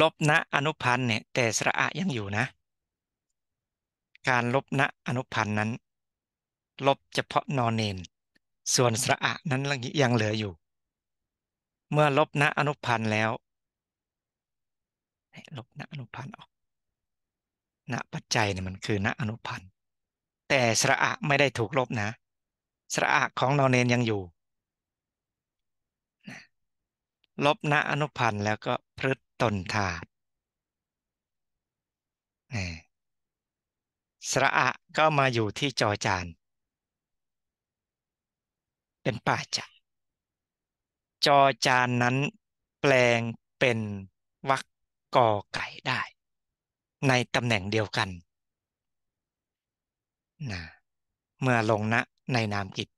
ลบณอนุพันธ์เนี่ยแต่สระอะยังอยู่นะ การลบณอนุพันธ์นั้น ลบเฉพาะนอนเนน ส่วนสระอะนั้นยังเหลืออยู่ เมื่อลบณอนุพันธ์แล้วลบณอนุพันธ์ออก ณปัจจัยเนี่ยมันคือ ณอนุพันธ์ แต่สระอะไม่ได้ถูกลบนะ สระอะของนอนเนนยังอยู่ลบณอนุพันธ์แล้วก็พฤตตนธาตุสระอะก็มาอยู่ที่จอจาน เป็นป่าจักจอจานนั้นแปลงเป็นวักกอไก่ได้ ในตำแหน่งเดียวกัน นะ เมื่อลงณนะในนามกิจ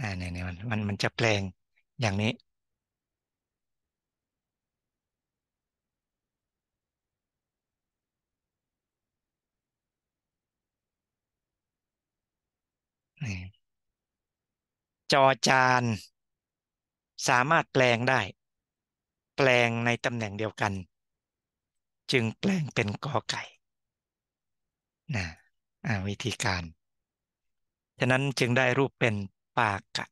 นะในี่นมันมันจะแปลงอย่างนี้จอจานสามารถแปลงได้ แปลงในตำแหน่งเดียวกัน จึงแปลงเป็นกอไก่นะวิธีการฉะนั้นจึงได้รูปเป็นปากกะ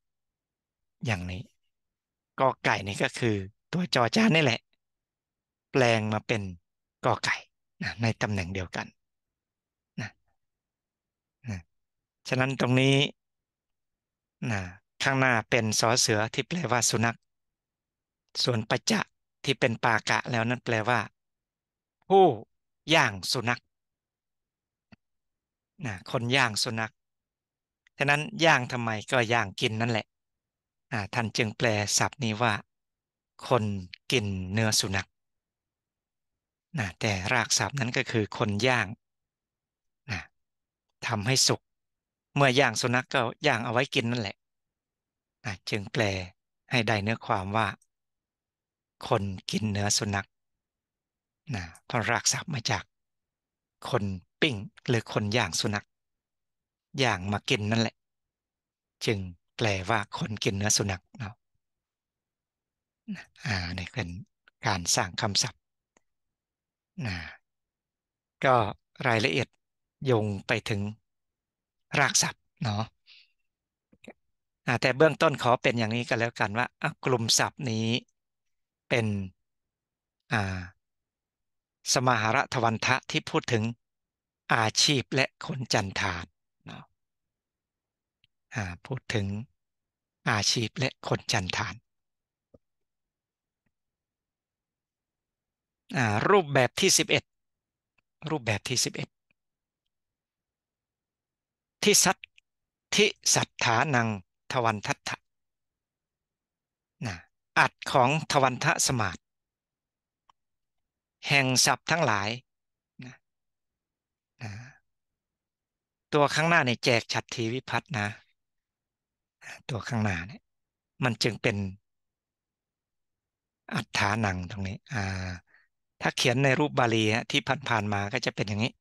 อย่างนี้กอไก่นี่ก็คือ ตัวจอจานนี่แหละ แปลงมาเป็นกอไก่ในตำแหน่งเดียวกันฉะนั้นตรงนี้นะข้างหน้าเป็นสอเสือที่แปลว่าสุนัขส่วนปัจจะที่เป็นปากะแล้วนั่นแปลว่า ผู้ย่างสุนัขนะคนย่างสุนัขฉะนั้นย่างทำไมก็ย่างกินนั่นแหละท่านจึงแปลศัพท์นี้ว่า คนกินเนื้อสุนัขนะแต่รากศัพท์นั้นก็คือคนย่างนะทำให้สุกเมื่อย่างสุนัขกก็ย่างเอาไว้กินนั่นแหละ จึงแปลให้ได้เนื้อความว่า คนกินเนื้อสุนัขนะเพราะรากศัพท์มาจาก คนปิ้งหรือคนย่างสุนัขย่างมากินนั่นแหละ จึงแปลว่าคนกินเนื้อสุนัขเนาะอ่านี่เป็นการสร้างคำศัพท์นะก็รายละเอียดยงไปถึงรากศัพท์เนาะแต่เบื้องต้นขอเป็นอย่างนี้กันแล้วกันว่า กลุ่มศัพท์นี้เป็นสมาหระทวันทะที่พูดถึงอาชีพและคนจันทานเนาะพูดถึงอาชีพและคนจันทาน รูปแบบที่ 11รูปแบบที่11ทิสัตทิสัทธานังทวันทัตถะนะอัดของทวันทะสมาตแห่งศัพท์ทั้งหลายนะนะตัวข้างหน้าเนี่ยแจกฉัตรทีวิพัฒนะตัวข้างหน้าเนี่ยมันจึงเป็นอัฏฐานังตรงนี้อ่าถ้าเขียนในรูปบาลีที่ผ่านๆมาก็จะเป็นอย่างนี้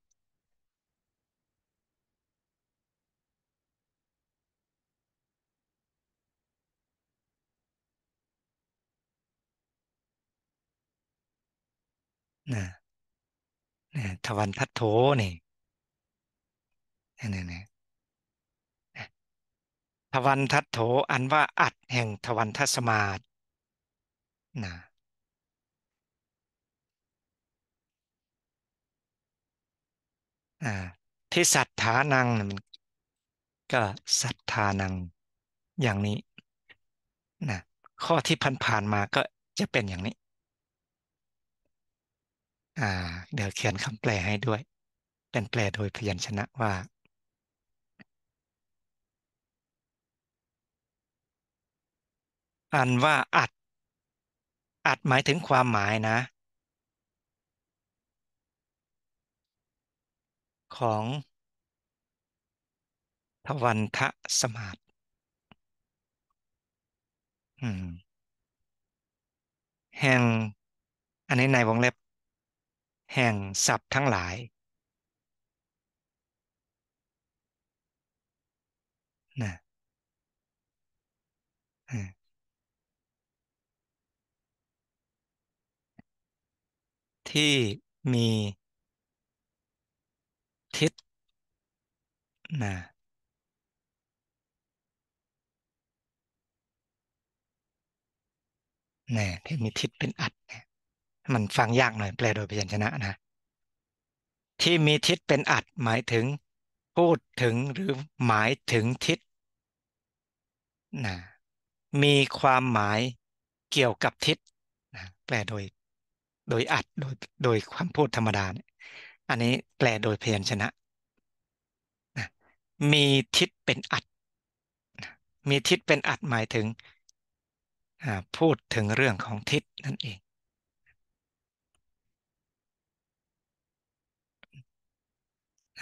นะนะทวันทัตโธนี่นี่นี่ทวันทัตโธอันว่า อัดแห่งทวันทัสมาตนะที่สัทธานังมันก็สัทธานังอย่างนี้นะข้อที่ผ่านๆมาก็จะเป็นอย่างนี้อ่าเดี๋ยวเขียนคำแปลให้ด้วย เป็นแปลโดยพยัญชนะว่า อันว่าอัด อัดหมายถึงความหมายนะ ของ ทวันทะสมาธิแห่งอันนี้ในวงเล็บแห่งสัตว์ทั้งหลายนะที่มีทิศนะนะที่มีทิศเป็นอัดนะมันฟังยากหน่อย แปลโดยพยัญชนะนะที่มีทิศเป็นอัดหมายถึง พูดถึงหรือหมายถึงทิศนะมีความหมายเกี่ยวกับทิศนะแปลโดยโดยอัดโดยโดยความพูดธรรมดาเนี่ยอันนี้แปลโดยพยัญชนะนะ มีทิศเป็นอัดนะมีทิศเป็นอัดหมายถึงพูดถึงเรื่องของทิศนั่นเอง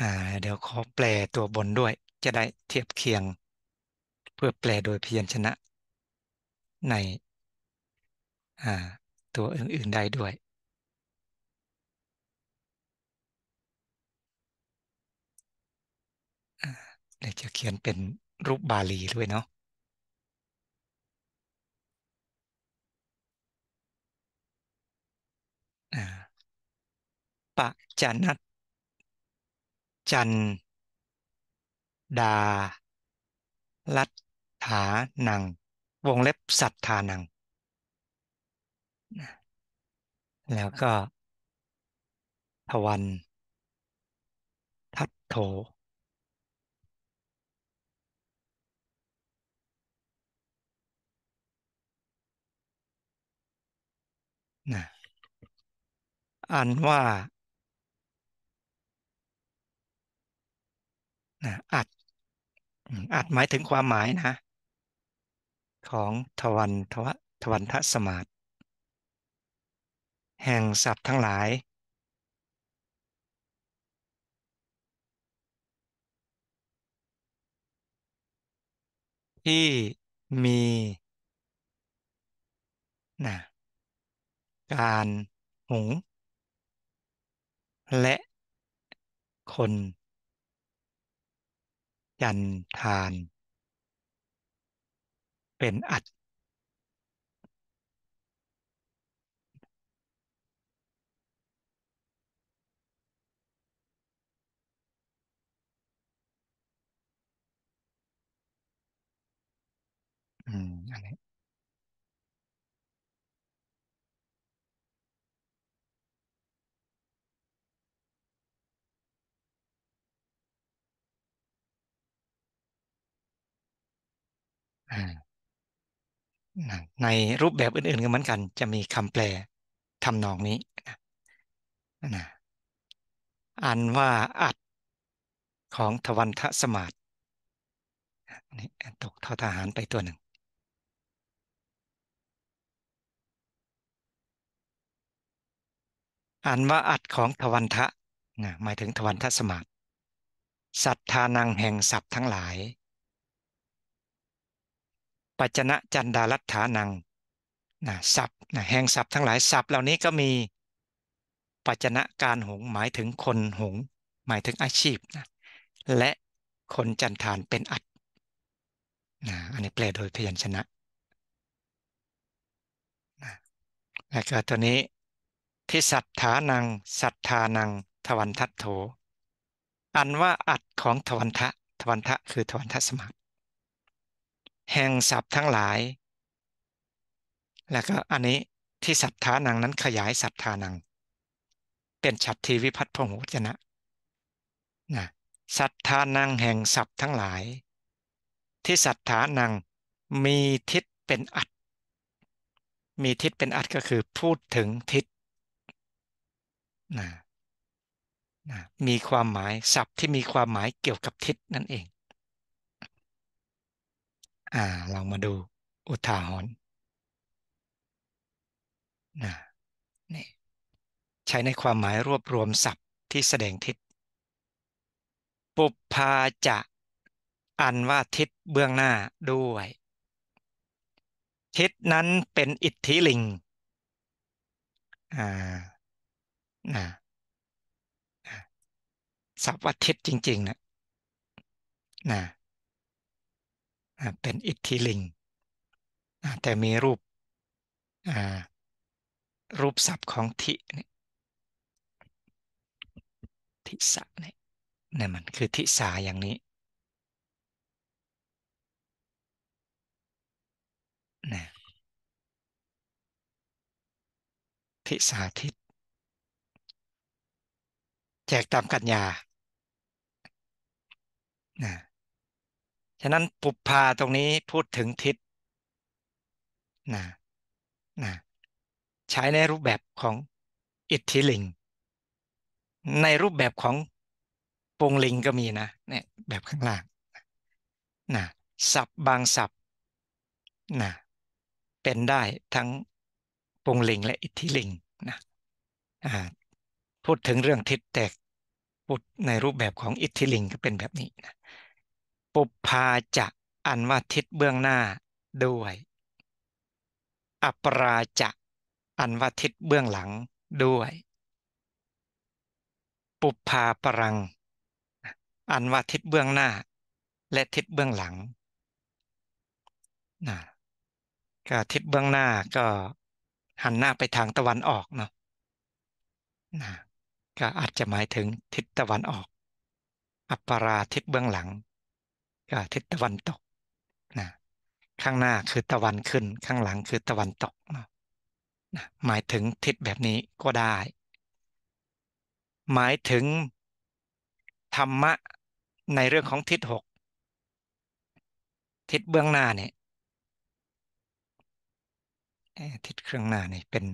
่าเดี๋ยวขอแปลตัวบนด้วยจะได้เทียบเคียง เพื่อแปลโดยเพียรชนะ ในอ่าตัวอื่นๆได้ด้วยเดี๋ยวจะเขียนเป็นรูปบาลีด้วยเนาะปะจานัตจันดาลัทธานังวงเล็บสัทธานังแล้วก็ ทวันทัตโถ อันว่านะอัด อัดหมายถึงความหมายนะของทวันทวทวันทสมาตแห่งสัตว์ทั้งหลาย ที่มีนะการหงและคนจันทานเป็นอัดอืมอะไรี้ในรูปแบบอื่นๆก็เหมือนกันจะมีคำแปลทำนองนี้นะอันว่าอัดของทวันทสมาตนี่ตกทอทหารไปตัวหนึ่งอันว่าอัดของทวันทะนะหมายถึงทวันทสมาตสัทธานังแห่งสัพท์ทั้งหลายปัจนะจันดารัฐานังนะศัพนะแห่งศัพทั้งหลายศัพเหล่านี้ก็มีปัจนะการหงหมายถึงคนหงหมายถึงอาชีพนะและคนจันทานเป็นอัดนะอันนี้แปลโดยพยัญชนะนะแล้วก็ตัวนี้ที่สัทธานังสัทธานัง ทวันทัตโถอันว่าอัดของทวันทะ ทวันทะคือทวันทะสมาครแห่งสัพท์ทั้งหลาย แล้วก็อันนี้ที่สัทธานังนั้นขยายสัทธานัง เป็นฉัตรทีวิพัฒน์พหูจนะนะสัทธานังแห่งสัพท์ทั้งหลาย ที่สัทธานัง มีทิศเป็นอัด มีทิศเป็นอัดก็คือพูดถึงทิศนะนะมีความหมายศัพท์ที่มีความหมายเกี่ยวกับทิศนั่นเองอ่าลองมาดูอุทาหรณ์นะนี่ ใช้ในความหมายรวบรวมศัพท์ที่แสดงทิศปุพพาจะอันว่าทิศเบื้องหน้าด้วย ทิศนั้นเป็นอิทธิลิงอ่านะศัพท์ว่าทิศจริงๆนะนะเป็นอิทธิลิง แต่มีรูป รูปศัพท์ของทิเนี่ยทิสะเนี่ยนี่มันคือทิสาอย่างนี้นะทิสาทิศ แจกตามกัญญานะฉะนั้นปุพพาตรงนี้พูดถึงทิศนะนะใช้ในรูปแบบของอิทธิลิงในรูปแบบของปงลิงก็มีนะเนี่ยแบบข้างล่างนะสับบางสับนะเป็นได้ทั้งปงลิงและอิทธิลิงนะพูดถึงเรื่องทิศแตกพูดในรูปแบบของอิทธิลิงก็เป็นแบบนี้นะปุพาจะอันว่าทิศเบื้องหน้าด้วย อัปราจะอันว่าทิศเบื้องหลังด้วย ปุพาปรัง อันว่าทิศเบื้องหน้า และทิศเบื้องหลัง นะ ก็ทิศเบื้องหน้าก็หันหน้าไปทางตะวันออกเนาะ นะ ก็อาจจะหมายถึงทิศตะวันออก อัปปราทิศเบื้องหลังก็ทิศตะวันตก นะ ข้างหน้าคือตะวันขึ้น ข้างหลังคือตะวันตก นะหมายถึงทิศแบบนี้ก็ได้ หมายถึง ธรรมะ ในเรื่องของทิศหก ทิศเบื้องหน้าเนี่ยทิศเครื่องหน้านี่เป็น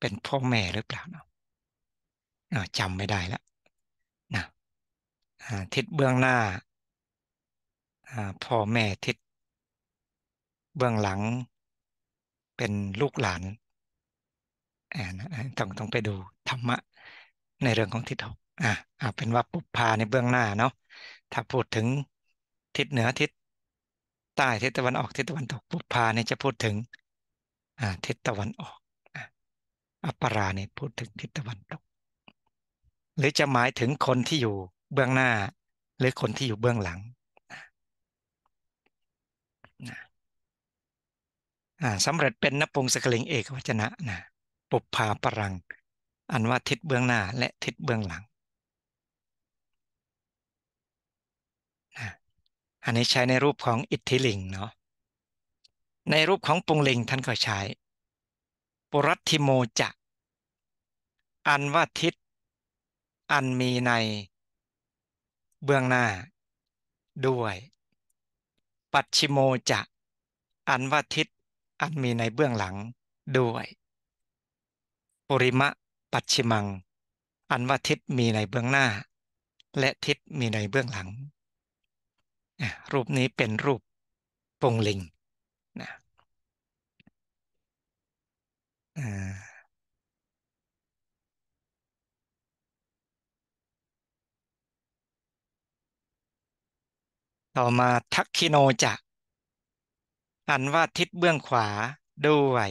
เป็นพ่อแม่หรือเปล่าเนาะจำไม่ได้แล้วนะทิศเบื้องหน้าพ่อแม่ทิศเบื้องหลัง เป็นลูกหลานต้องต้องไปดูธรรมะในเรื่องของทิศหกอ่ะเเป็นว่าปุพพาในเบื้องหน้าเนาะถ้าพูดถึงทิศเหนือทิศใต้ทิศตะวันออก ทิศตะวันตกปุพพาเนี่ยจะพูดถึงทิศตะวันออกอัปปราเนี่ยพูดถึงทิศตะวันตกหรือจะหมายถึงคนที่อยู่เบื้องหน้า หรือคนที่อยู่เบื้องหลังนะสำเร็จเป็นนปุงสกลิงเอกวจนะนะ ปุพพาปรัง อันว่าทิศเบื้องหน้า และทิศเบื้องหลังนะอันนี้ใช้ในรูปของอิทธิลิงเนาะในรูปของปุงลิงท่านก็ใช้ ปุรัติโมจะ อันว่าทิศ อันมีในเบื้องหน้า ด้วยปัจฉิโมจะอันว่าทิศ อันมีในเบื้องหลังด้วยปุริมะ ปัจฉิมัง อันว่าทิศ มีในเบื้องหน้า และทิศ มีในเบื้องหลัง รูปนี้เป็นรูปปงลิงนะอ่าต่อมาทักคิโนจะอันว่าทิศเบื้องขวาด้วย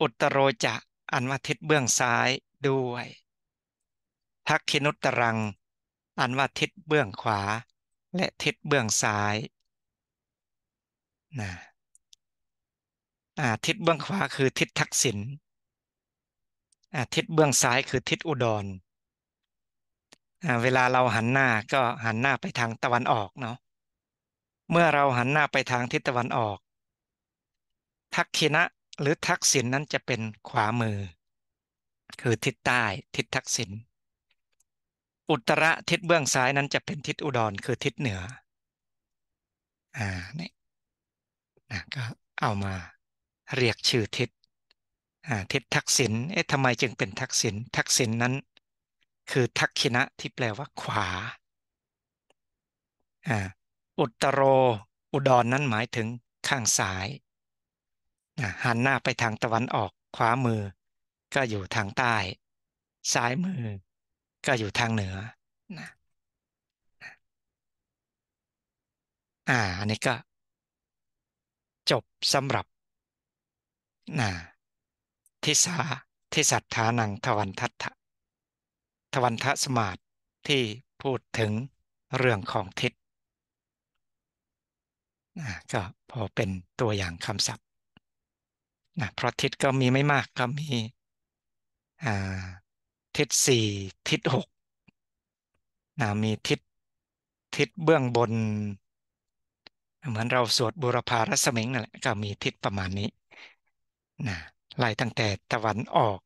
อุตโรจะอันว่าทิศเบื้องซ้ายด้วย ทักคินุตรัง อันว่าทิศเบื้องขวา และทิศเบื้องซ้ายนะทิศเบื้องขวาคือทิศทักษิณทิศเบื้องซ้ายคือทิศอุดรอ่าเวลาเราหันหน้าก็หันหน้าไปทางตะวันออกเนาะเมื่อเราหันหน้าไปทางทิศตะวันออก ทักษิณะหรือทักษิณนนั้นจะเป็นขวามือ คือทิศใต้ทิศทักษิณอุตระทิศเบื้องซ้ายนั้นจะเป็นทิศอุดรคือทิศเหนืออ่านี่นะก็เอามาเรียกชื่อทิศอ่าทิศทักษิณเอ๊ะทำไมจึงเป็นทักษิณทักษิณนนั้นคือทักขินะที่แปลว่าขวา อุตโร อุดรนนั้นหมายถึงข้างซ้าย หันหน้าไปทางตะวันออกขวามือก็อยู่ทางใต้ ซ้ายมือก็อยู่ทางเหนืออ่าอันนี้ก็จบสำหรับนะทิสาทิสัทธานังทวันทัตถะทวันทสมาตที่พูดถึงเรื่องของทิศก็พอเป็นตัวอย่างคำศัพท์นะเพราะทิศก็มีไม่มากก็มีทิศสี่ทิศหกนะมีทิศทิศเบื้องบน เหมือนเราสวดบุรพารัศมิงนั่นแหละก็มีทิศประมาณนี้นะไล่ตั้งแต่ตะวันออก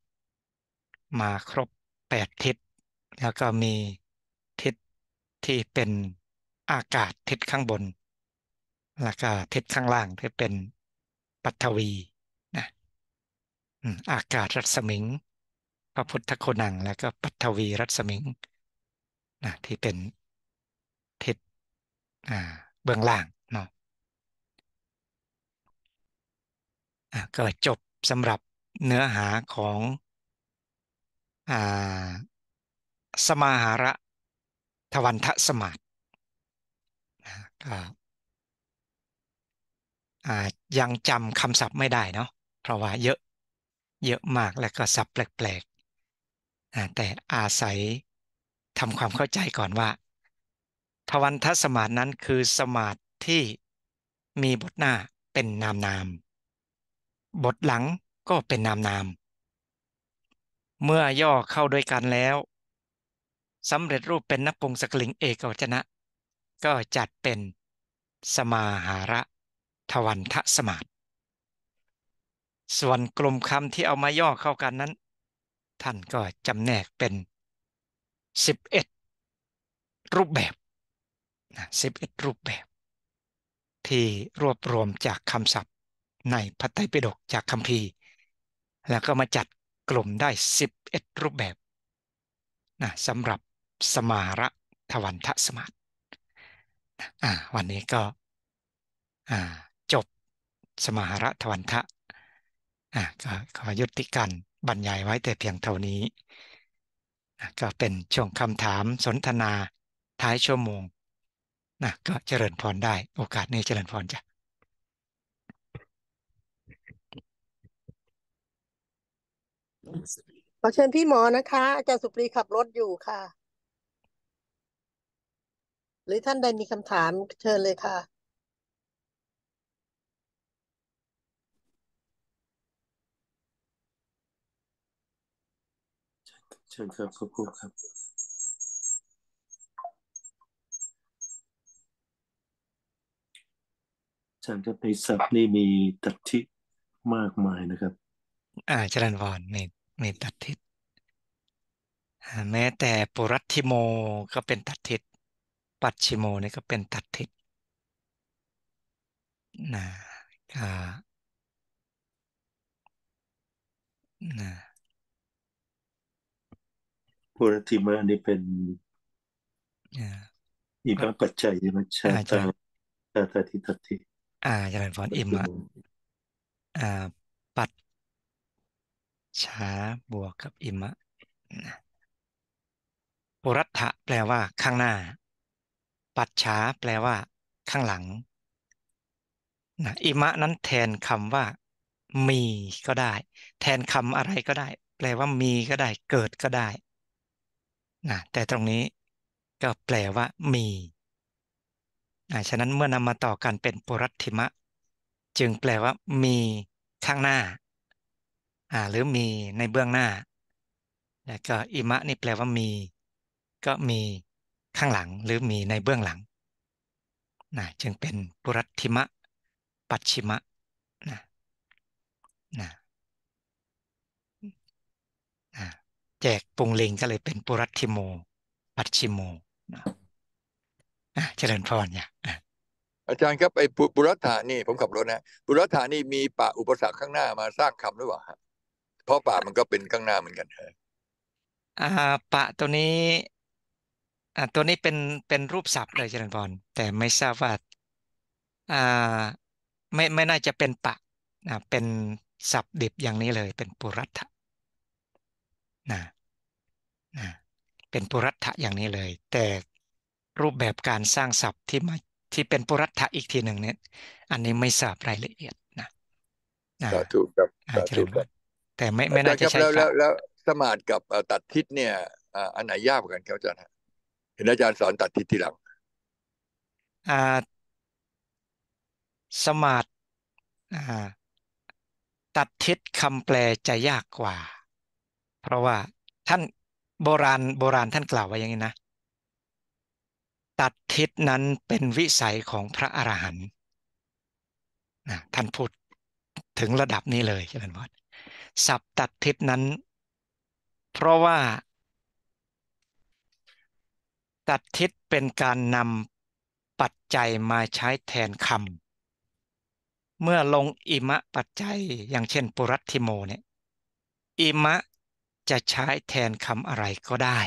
มาครบแปดทิศแล้วก็มีทิศที่เป็นอากาศทิศข้างบน แล้วก็ทิศข้างล่างที่เป็นปัทวีนะอากาศรัศมิงพระพุทธโคนังแล้วก็ปัทวีรัศมิงนะที่เป็นทิศเบื้องล่างเนาะก็จบสำหรับเนื้อหาของ อ่าสมาหาระทวันทสมาธกยังจำคำศัพท์ไม่ได้เนาะเพราะว่าเยอะเยอะมากและก็ศัพท์แปลกๆ แต่อาศัยทำความเข้าใจก่อนว่าทวันทสมาธนั้นคือสมาธที่มีบทหน้าเป็นนามนามบทหลังก็เป็นนามนามเมื่อย่อเข้าด้วยกันแล้วสำเร็จรูปเป็นนปุงสกลิงเอกวจนะ ก็จัดเป็นสมาหาระทวันทะสมาตส่วนกลุ่มคำที่เอามาย่อเข้ากันนั้น ท่านก็จำแนกเป็นสิบเอ็ดรูปแบบนะสิบเอ็ดรูปแบบ ที่รวบรวมจากคำศัพท์ ในพัตไตรปิฎกจากคำพีแล้วก็มาจัดกลุ่มได้สิบเอ็ดรูปแบบนะสำหรับสมาระทวันทสมาธิวันนี้ก็จบสมาระทวันทะก็ขอยุติกัน บรรยายไว้แต่เพียงเท่านี้ก็เป็นช่วงคำถามสนทนาท้ายชั่วโมงนะก็เจริญพรได้ โอกาสนี้เจริญพรจ้ะขอเชิญพี่หมอนะคะอาจารย์สุปรีขับรถอยู่ค่ะหรือท่านใดมีคำถามเชิญเลยค่ะเชิญครับครับครครับอาจารย์ครับในันี่มีตัดทิิมากมายนะครับ อ่าจรันวรนในในตัดทิศแม้แต่ปุรัตถิโมก็เป็นตัดทิศปัดชิโมนี่ก็เป็นตัดทิศนะก็นะพุรธิมานี่เป็นอิมัปัจจัยมัชชาตาชตาทิตัตทิอ่าจเป็นฟอนอิมะอ่า ปัด ช้าบวกกับอิมะปุรัตถะแปลว่าข้างหน้าปัจฉาแปลว่า ข้างหลังนะอิมะ นั้นแทนคำว่ามีก็ได้ แทนคำอะไรก็ได้ แปลว่ามีก็ได้เกิดก็ได้นะแต่ตรงนี้ก็แปลว่ามีนะฉะนั้นเมื่อนำมาต่อกันเป็นปุรัติมะ จึงแปลว่ามีข้างหน้าอ่าหรือมีในเบื้องหน้าแล้วก็อิมะนี่แปลว่ามี ก็มีข้างหลังหรือมีในเบื้องหลังนะจึงเป็นปุรัติมะ ปัจฉิมะนะนะนะแจกปุงลิงก็เลยเป็น ปุรัติโม ปัจฉิโมนะนะเจริญพรเนี่ยอาจารย์ครับไอ้ปุรัฐานี่ ผมขับรถนะปุรัฐานี่มีป่าอุปสรรคข้างหน้ามาสร้างคำหรือเปล่าเพราะป่ามันก็เป็นข้างหน้าเหมือนกันฮะอ่าป่าตัวนี้อ่าตัวนี้เป็นเป็นรูปศัพท์เลยเจริญพรแต่ไม่ทราบว่าอ่าไม่ไม่น่าจะเป็นปะนะเป็นศัพท์ดิบอย่างนี้เลย เป็นปุรัตถะนะนะเป็นปุรัตถะอย่างนี้เลย แต่รูปแบบการสร้างศัพท์ที่มาที่เป็นปุรัตถะอีกทีหนึ่งเนี่ย อันนี้ไม่ทราบรายละเอียดนะนะสาธุครับสาธุครับแต่ไม่ไม่น่าจะใชบแล้ว แล้วสมาธิกับตัดทิศเนี่ยอันไหนยากกว่ากันครับอาจารย์็นอาจารย์สอนตัดทิศทีหลังอ่าสมา์ิอ่าตัดทิศคำแปลจะยากกว่า เพราะว่า ท่านโบราณโบราณท่านกล่าวไว้อย่างนี้นะ ตัดทิศนั้นเป็นวิสัยของพระอรหันต์นะท่านพูดถึงระดับนี้เลยเจริญวัดสับตัดทิศนั้น เพราะว่าตัดทิศเป็นการนำปัจจัยมาใช้แทนคำเมื่อลงอิมะปัจจัยอย่างเช่นปุรัตทิโมเนี่ยอิมะจะใช้แทนคำอะไรก็ได้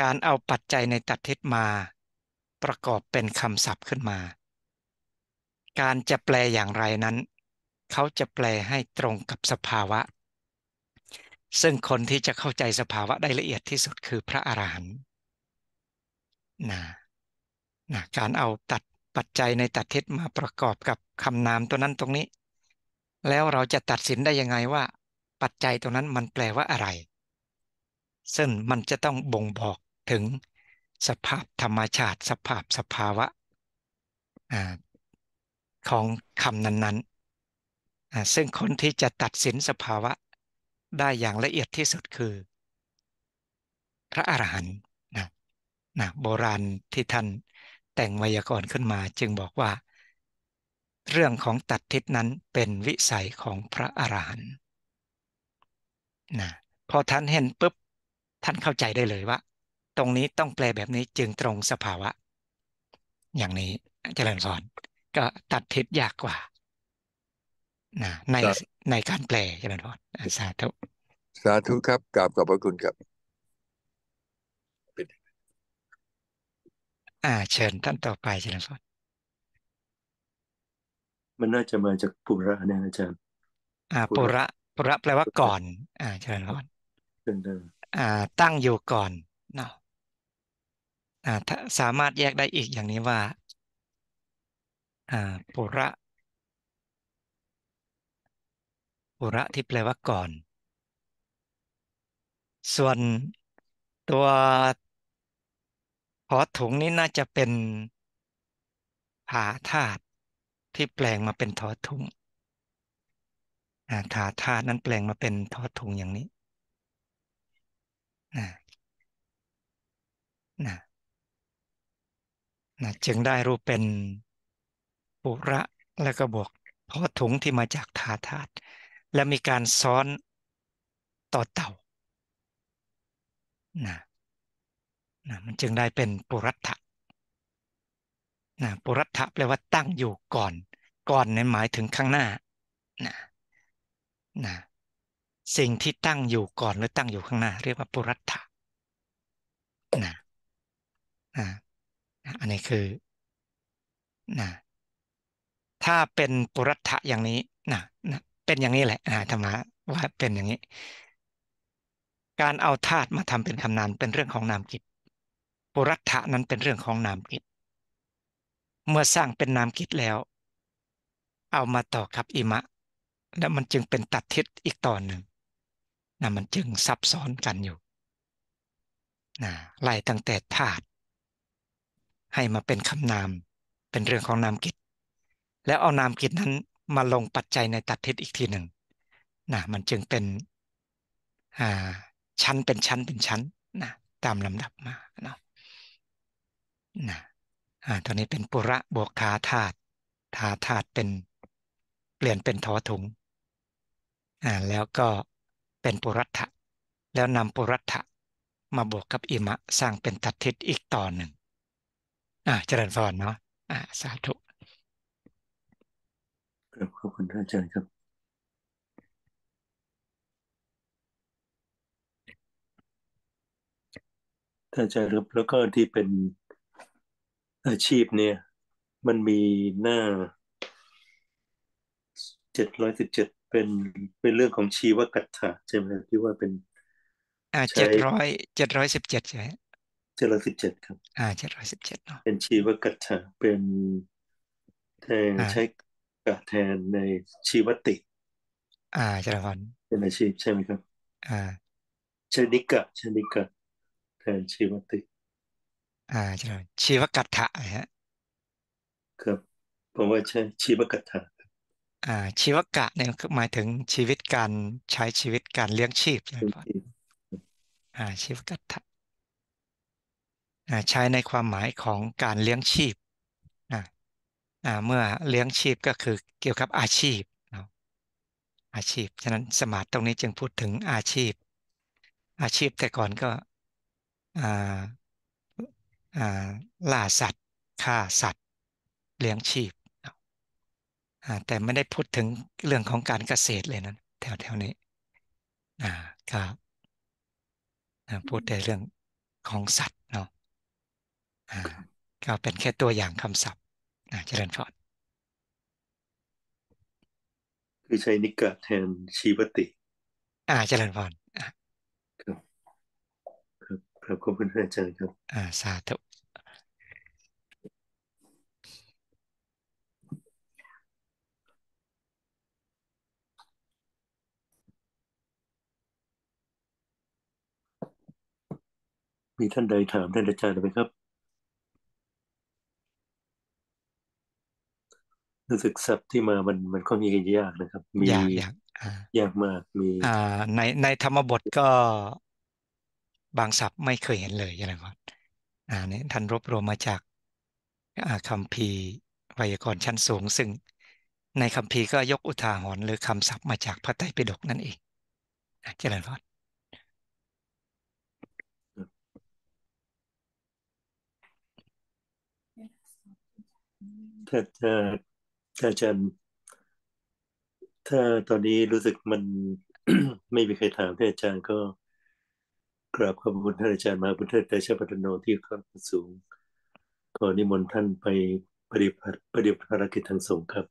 การเอาปัจจัยในตัดทิศมา ประกอบเป็นคำศัพท์ขึ้นมา การจะแปลอย่างไรนั้นเขาจะแปลให้ตรงกับสภาวะซึ่งคนที่จะเข้าใจสภาวะได้ละเอียดที่สุดคือพระอรหันต์นะนะการเอาตัดปัจจัยในตัดทิศมาประกอบกับคำนามตัวนั้นตรงนี้ แล้วเราจะตัดสินได้ยังไงว่า ปัจจัยตรงนั้นมันแปลว่าอะไร ซึ่งมันจะต้องบ่งบอกถึง สภาพธรรมชาติสภาพสภาวะของคำนั้นๆซึ่งคนที่จะตัดสินสภาวะได้อย่างละเอียดที่สุดคือ พระอรหันต์นะนะโบราณที่ท่านแต่งไวยากรณ์ขึ้นมาจึงบอกว่า เรื่องของตัดทิศนั้นเป็นวิสัยของพระอรหันต์นะพอท่านเห็นปุ๊บท่านเข้าใจได้เลยว่า ตรงนี้ต้องแปลแบบนี้จึงตรงสภาวะ อย่างนี้เจริญสอน ก็ตัดทิศยากกว่านะในในการแปลใันไรมพ่อสาธุสาธุครับกราบขอบพระคุณครับอ่า เชิญท่านต่อไปเชิญร่อมันน่าจะมาจากปุระนะอาจารย์ อ่าปุระปุระแปลว่าก่อน อ่า เชิญพ่ออ่า ตั้งอยู่ก่อนเนาะอ่าสามารถแยกได้อีกอย่างนี้ว่า อ่าปุระอุระที่แปลว่าก่อน ส่วนตัวพอถุงนี้น่าจะเป็นผาธาตุที่แปลงมาเป็นทอถุงถาธาตุนั้นแปลงมาเป็นทอถุงอย่างนี้นะนะนะจึงได้รูปเป็นปุระแล้วก็บวกทอถุงที่มาจากถาธาตุและมีการซ้อนต่อเต่านะ นะมันจึงได้เป็นปุรัตถะนะปุรัตถะแปลว่าตั้งอยู่ก่อน ก่อนในหมายถึงข้างหน้า นะ นะสิ่งที่ตั้งอยู่ก่อนหรือตั้งอยู่ข้างหน้า เรียกว่าปุรัตถะนะ นะอันนี้คือ นะถ้าเป็นปุรัตถะอย่างนี้ นะ นะเป็นอย่างนี้แหละอ่าธรรมะว่าเป็นอย่างนี้ การเอาธาตุมาทำเป็นคำนามเป็นเรื่องของนามกิจปุรัตถะนั้นเป็นเรื่องของนามกิจเมื่อสร้างเป็นนามกิจแล้ว เอามาต่อกับอิมะ แล้วมันจึงเป็นตัดทิศอีกตอนหนึ่งนะมันจึงซับซ้อนกันอยู่นะไล่ตั้งแต่ธาตุให้มาเป็นคำนามเป็นเรื่องของนามกิจแล้วเอานามกิจนั้นมาลงปัจจัยในตัดทิศอีกทีหนึ่งนะมันจึงเป็นชั้นเป็นชั้นเป็นชั้นนะตามลำดับมาเนาะนะตอนนี้เป็นปุระบวกทาธาตุทาธาตุเป็น เปลี่ยนเป็นทอถุง อ่าแล้วก็เป็นปุรัตถะแล้วนำปุรัตถะมาบวกกับอิมะสร้างเป็นตัดทิศอีกต่อหนึ่งอ่าเจริญพรเนาะ อ่าสาธุครับขอบคุณท่านอาจารย์ครับท่านอาจารย์ครับแล้วก็ที่เป็นอาชีพเนี่ย มันมีหน้าเจ็ดร้อยสิบเจ็ดเป็น เป็นเรื่องของชีวกัตถะใช่ไหมครับที่ว่าเป็น อ่าเจ็ดร้อยเจ็ดร้อยสิบเจ็ดใช่ไหมเจ็ดร้อยสิบเจ็ดครับอ่าเจ็ดร้อยสิบเจ็ดเนาะ เป็นชีวกัตถะเป็นแทนใช้แทนในชีวติ อ่าชารย์รเป็นอาชีพใช่ไหมครับ อ่าชนิกะชนิกะแทนชีวติ อ่าชารชีวกัตถะฮะครับผมว่าใช่ชีวกัตถะอ่าชีวกะเนี่ยหมายถึงชีวิตการใช้ชีวิตการเลี้ยงชีพไหมครับ อ่าชีวกัตถะใช้ในความหมายของการเลี้ยงชีพเมื่อเลี้ยงชีพก็คือเกี่ยวกับอาชีพ อาชีพ ฉะนั้นสมาธิตรงนี้จึงพูดถึงอาชีพ อาชีพแต่ก่อนก็ล่าสัตว์ฆ่าสัตว์ เลี้ยงชีพ แต่ไม่ได้พูดถึงเรื่องของการเกษตรเลยนะแถวแถวนี้ก็พูดแต่เรื่องของสัตว์เนาะก็เป็นแค่ตัวอย่างคำศัพท์อ่าเจริญพรคือใช้นิกะแทนชีวติ อ่าเจริญพรครับครับขอบคุณท่านอาจารย์ครับ อ่าสาธุมีท่านใดถามท่านอาจารย์ไหมครับรู้สึกศัพท์ที่มามันมันค่อนข้างยากนะครับมียากยากยากมากมีอ่าในในธรรมบทก็บางศัพท์ไม่เคยเห็นเลยอะไรก่อนอ่าเนี่ยท่านรวบรวมมาจากคำพีไวยากรณ์ชั้นสูงซึ่งในคำพีก็ยกอุทาหรณ์หรือคำศัพท์มาจากพระไตรปิฎกนั่นเองเจริญพรถ้าถ้าอาจารย์ถ้าตอนนี้รู้สึกมันไม่มีใครถามท่านอาจารย์ก็ กราบขอบคุณท่านอาจารย์มาพุทธเตชาปัตโนที่ข้ามสูงขอนิมนต์ท่านไปปฏิบัติปฏิบัติภารกิจทางสงฆ์ครับ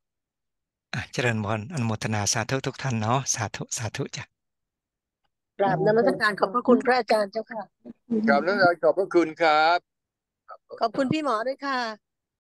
เจริญพรอนุโมทนาสาธุทุกท่านเนาะสาธุ สาธุจ้ะกราบนมัสการขอบพระคุณ พระ อาจารย์เจ้าค่ะกราบนมัสการขอบพระคุณครับ ขอบคุณพี่หมอด้วยค่ะ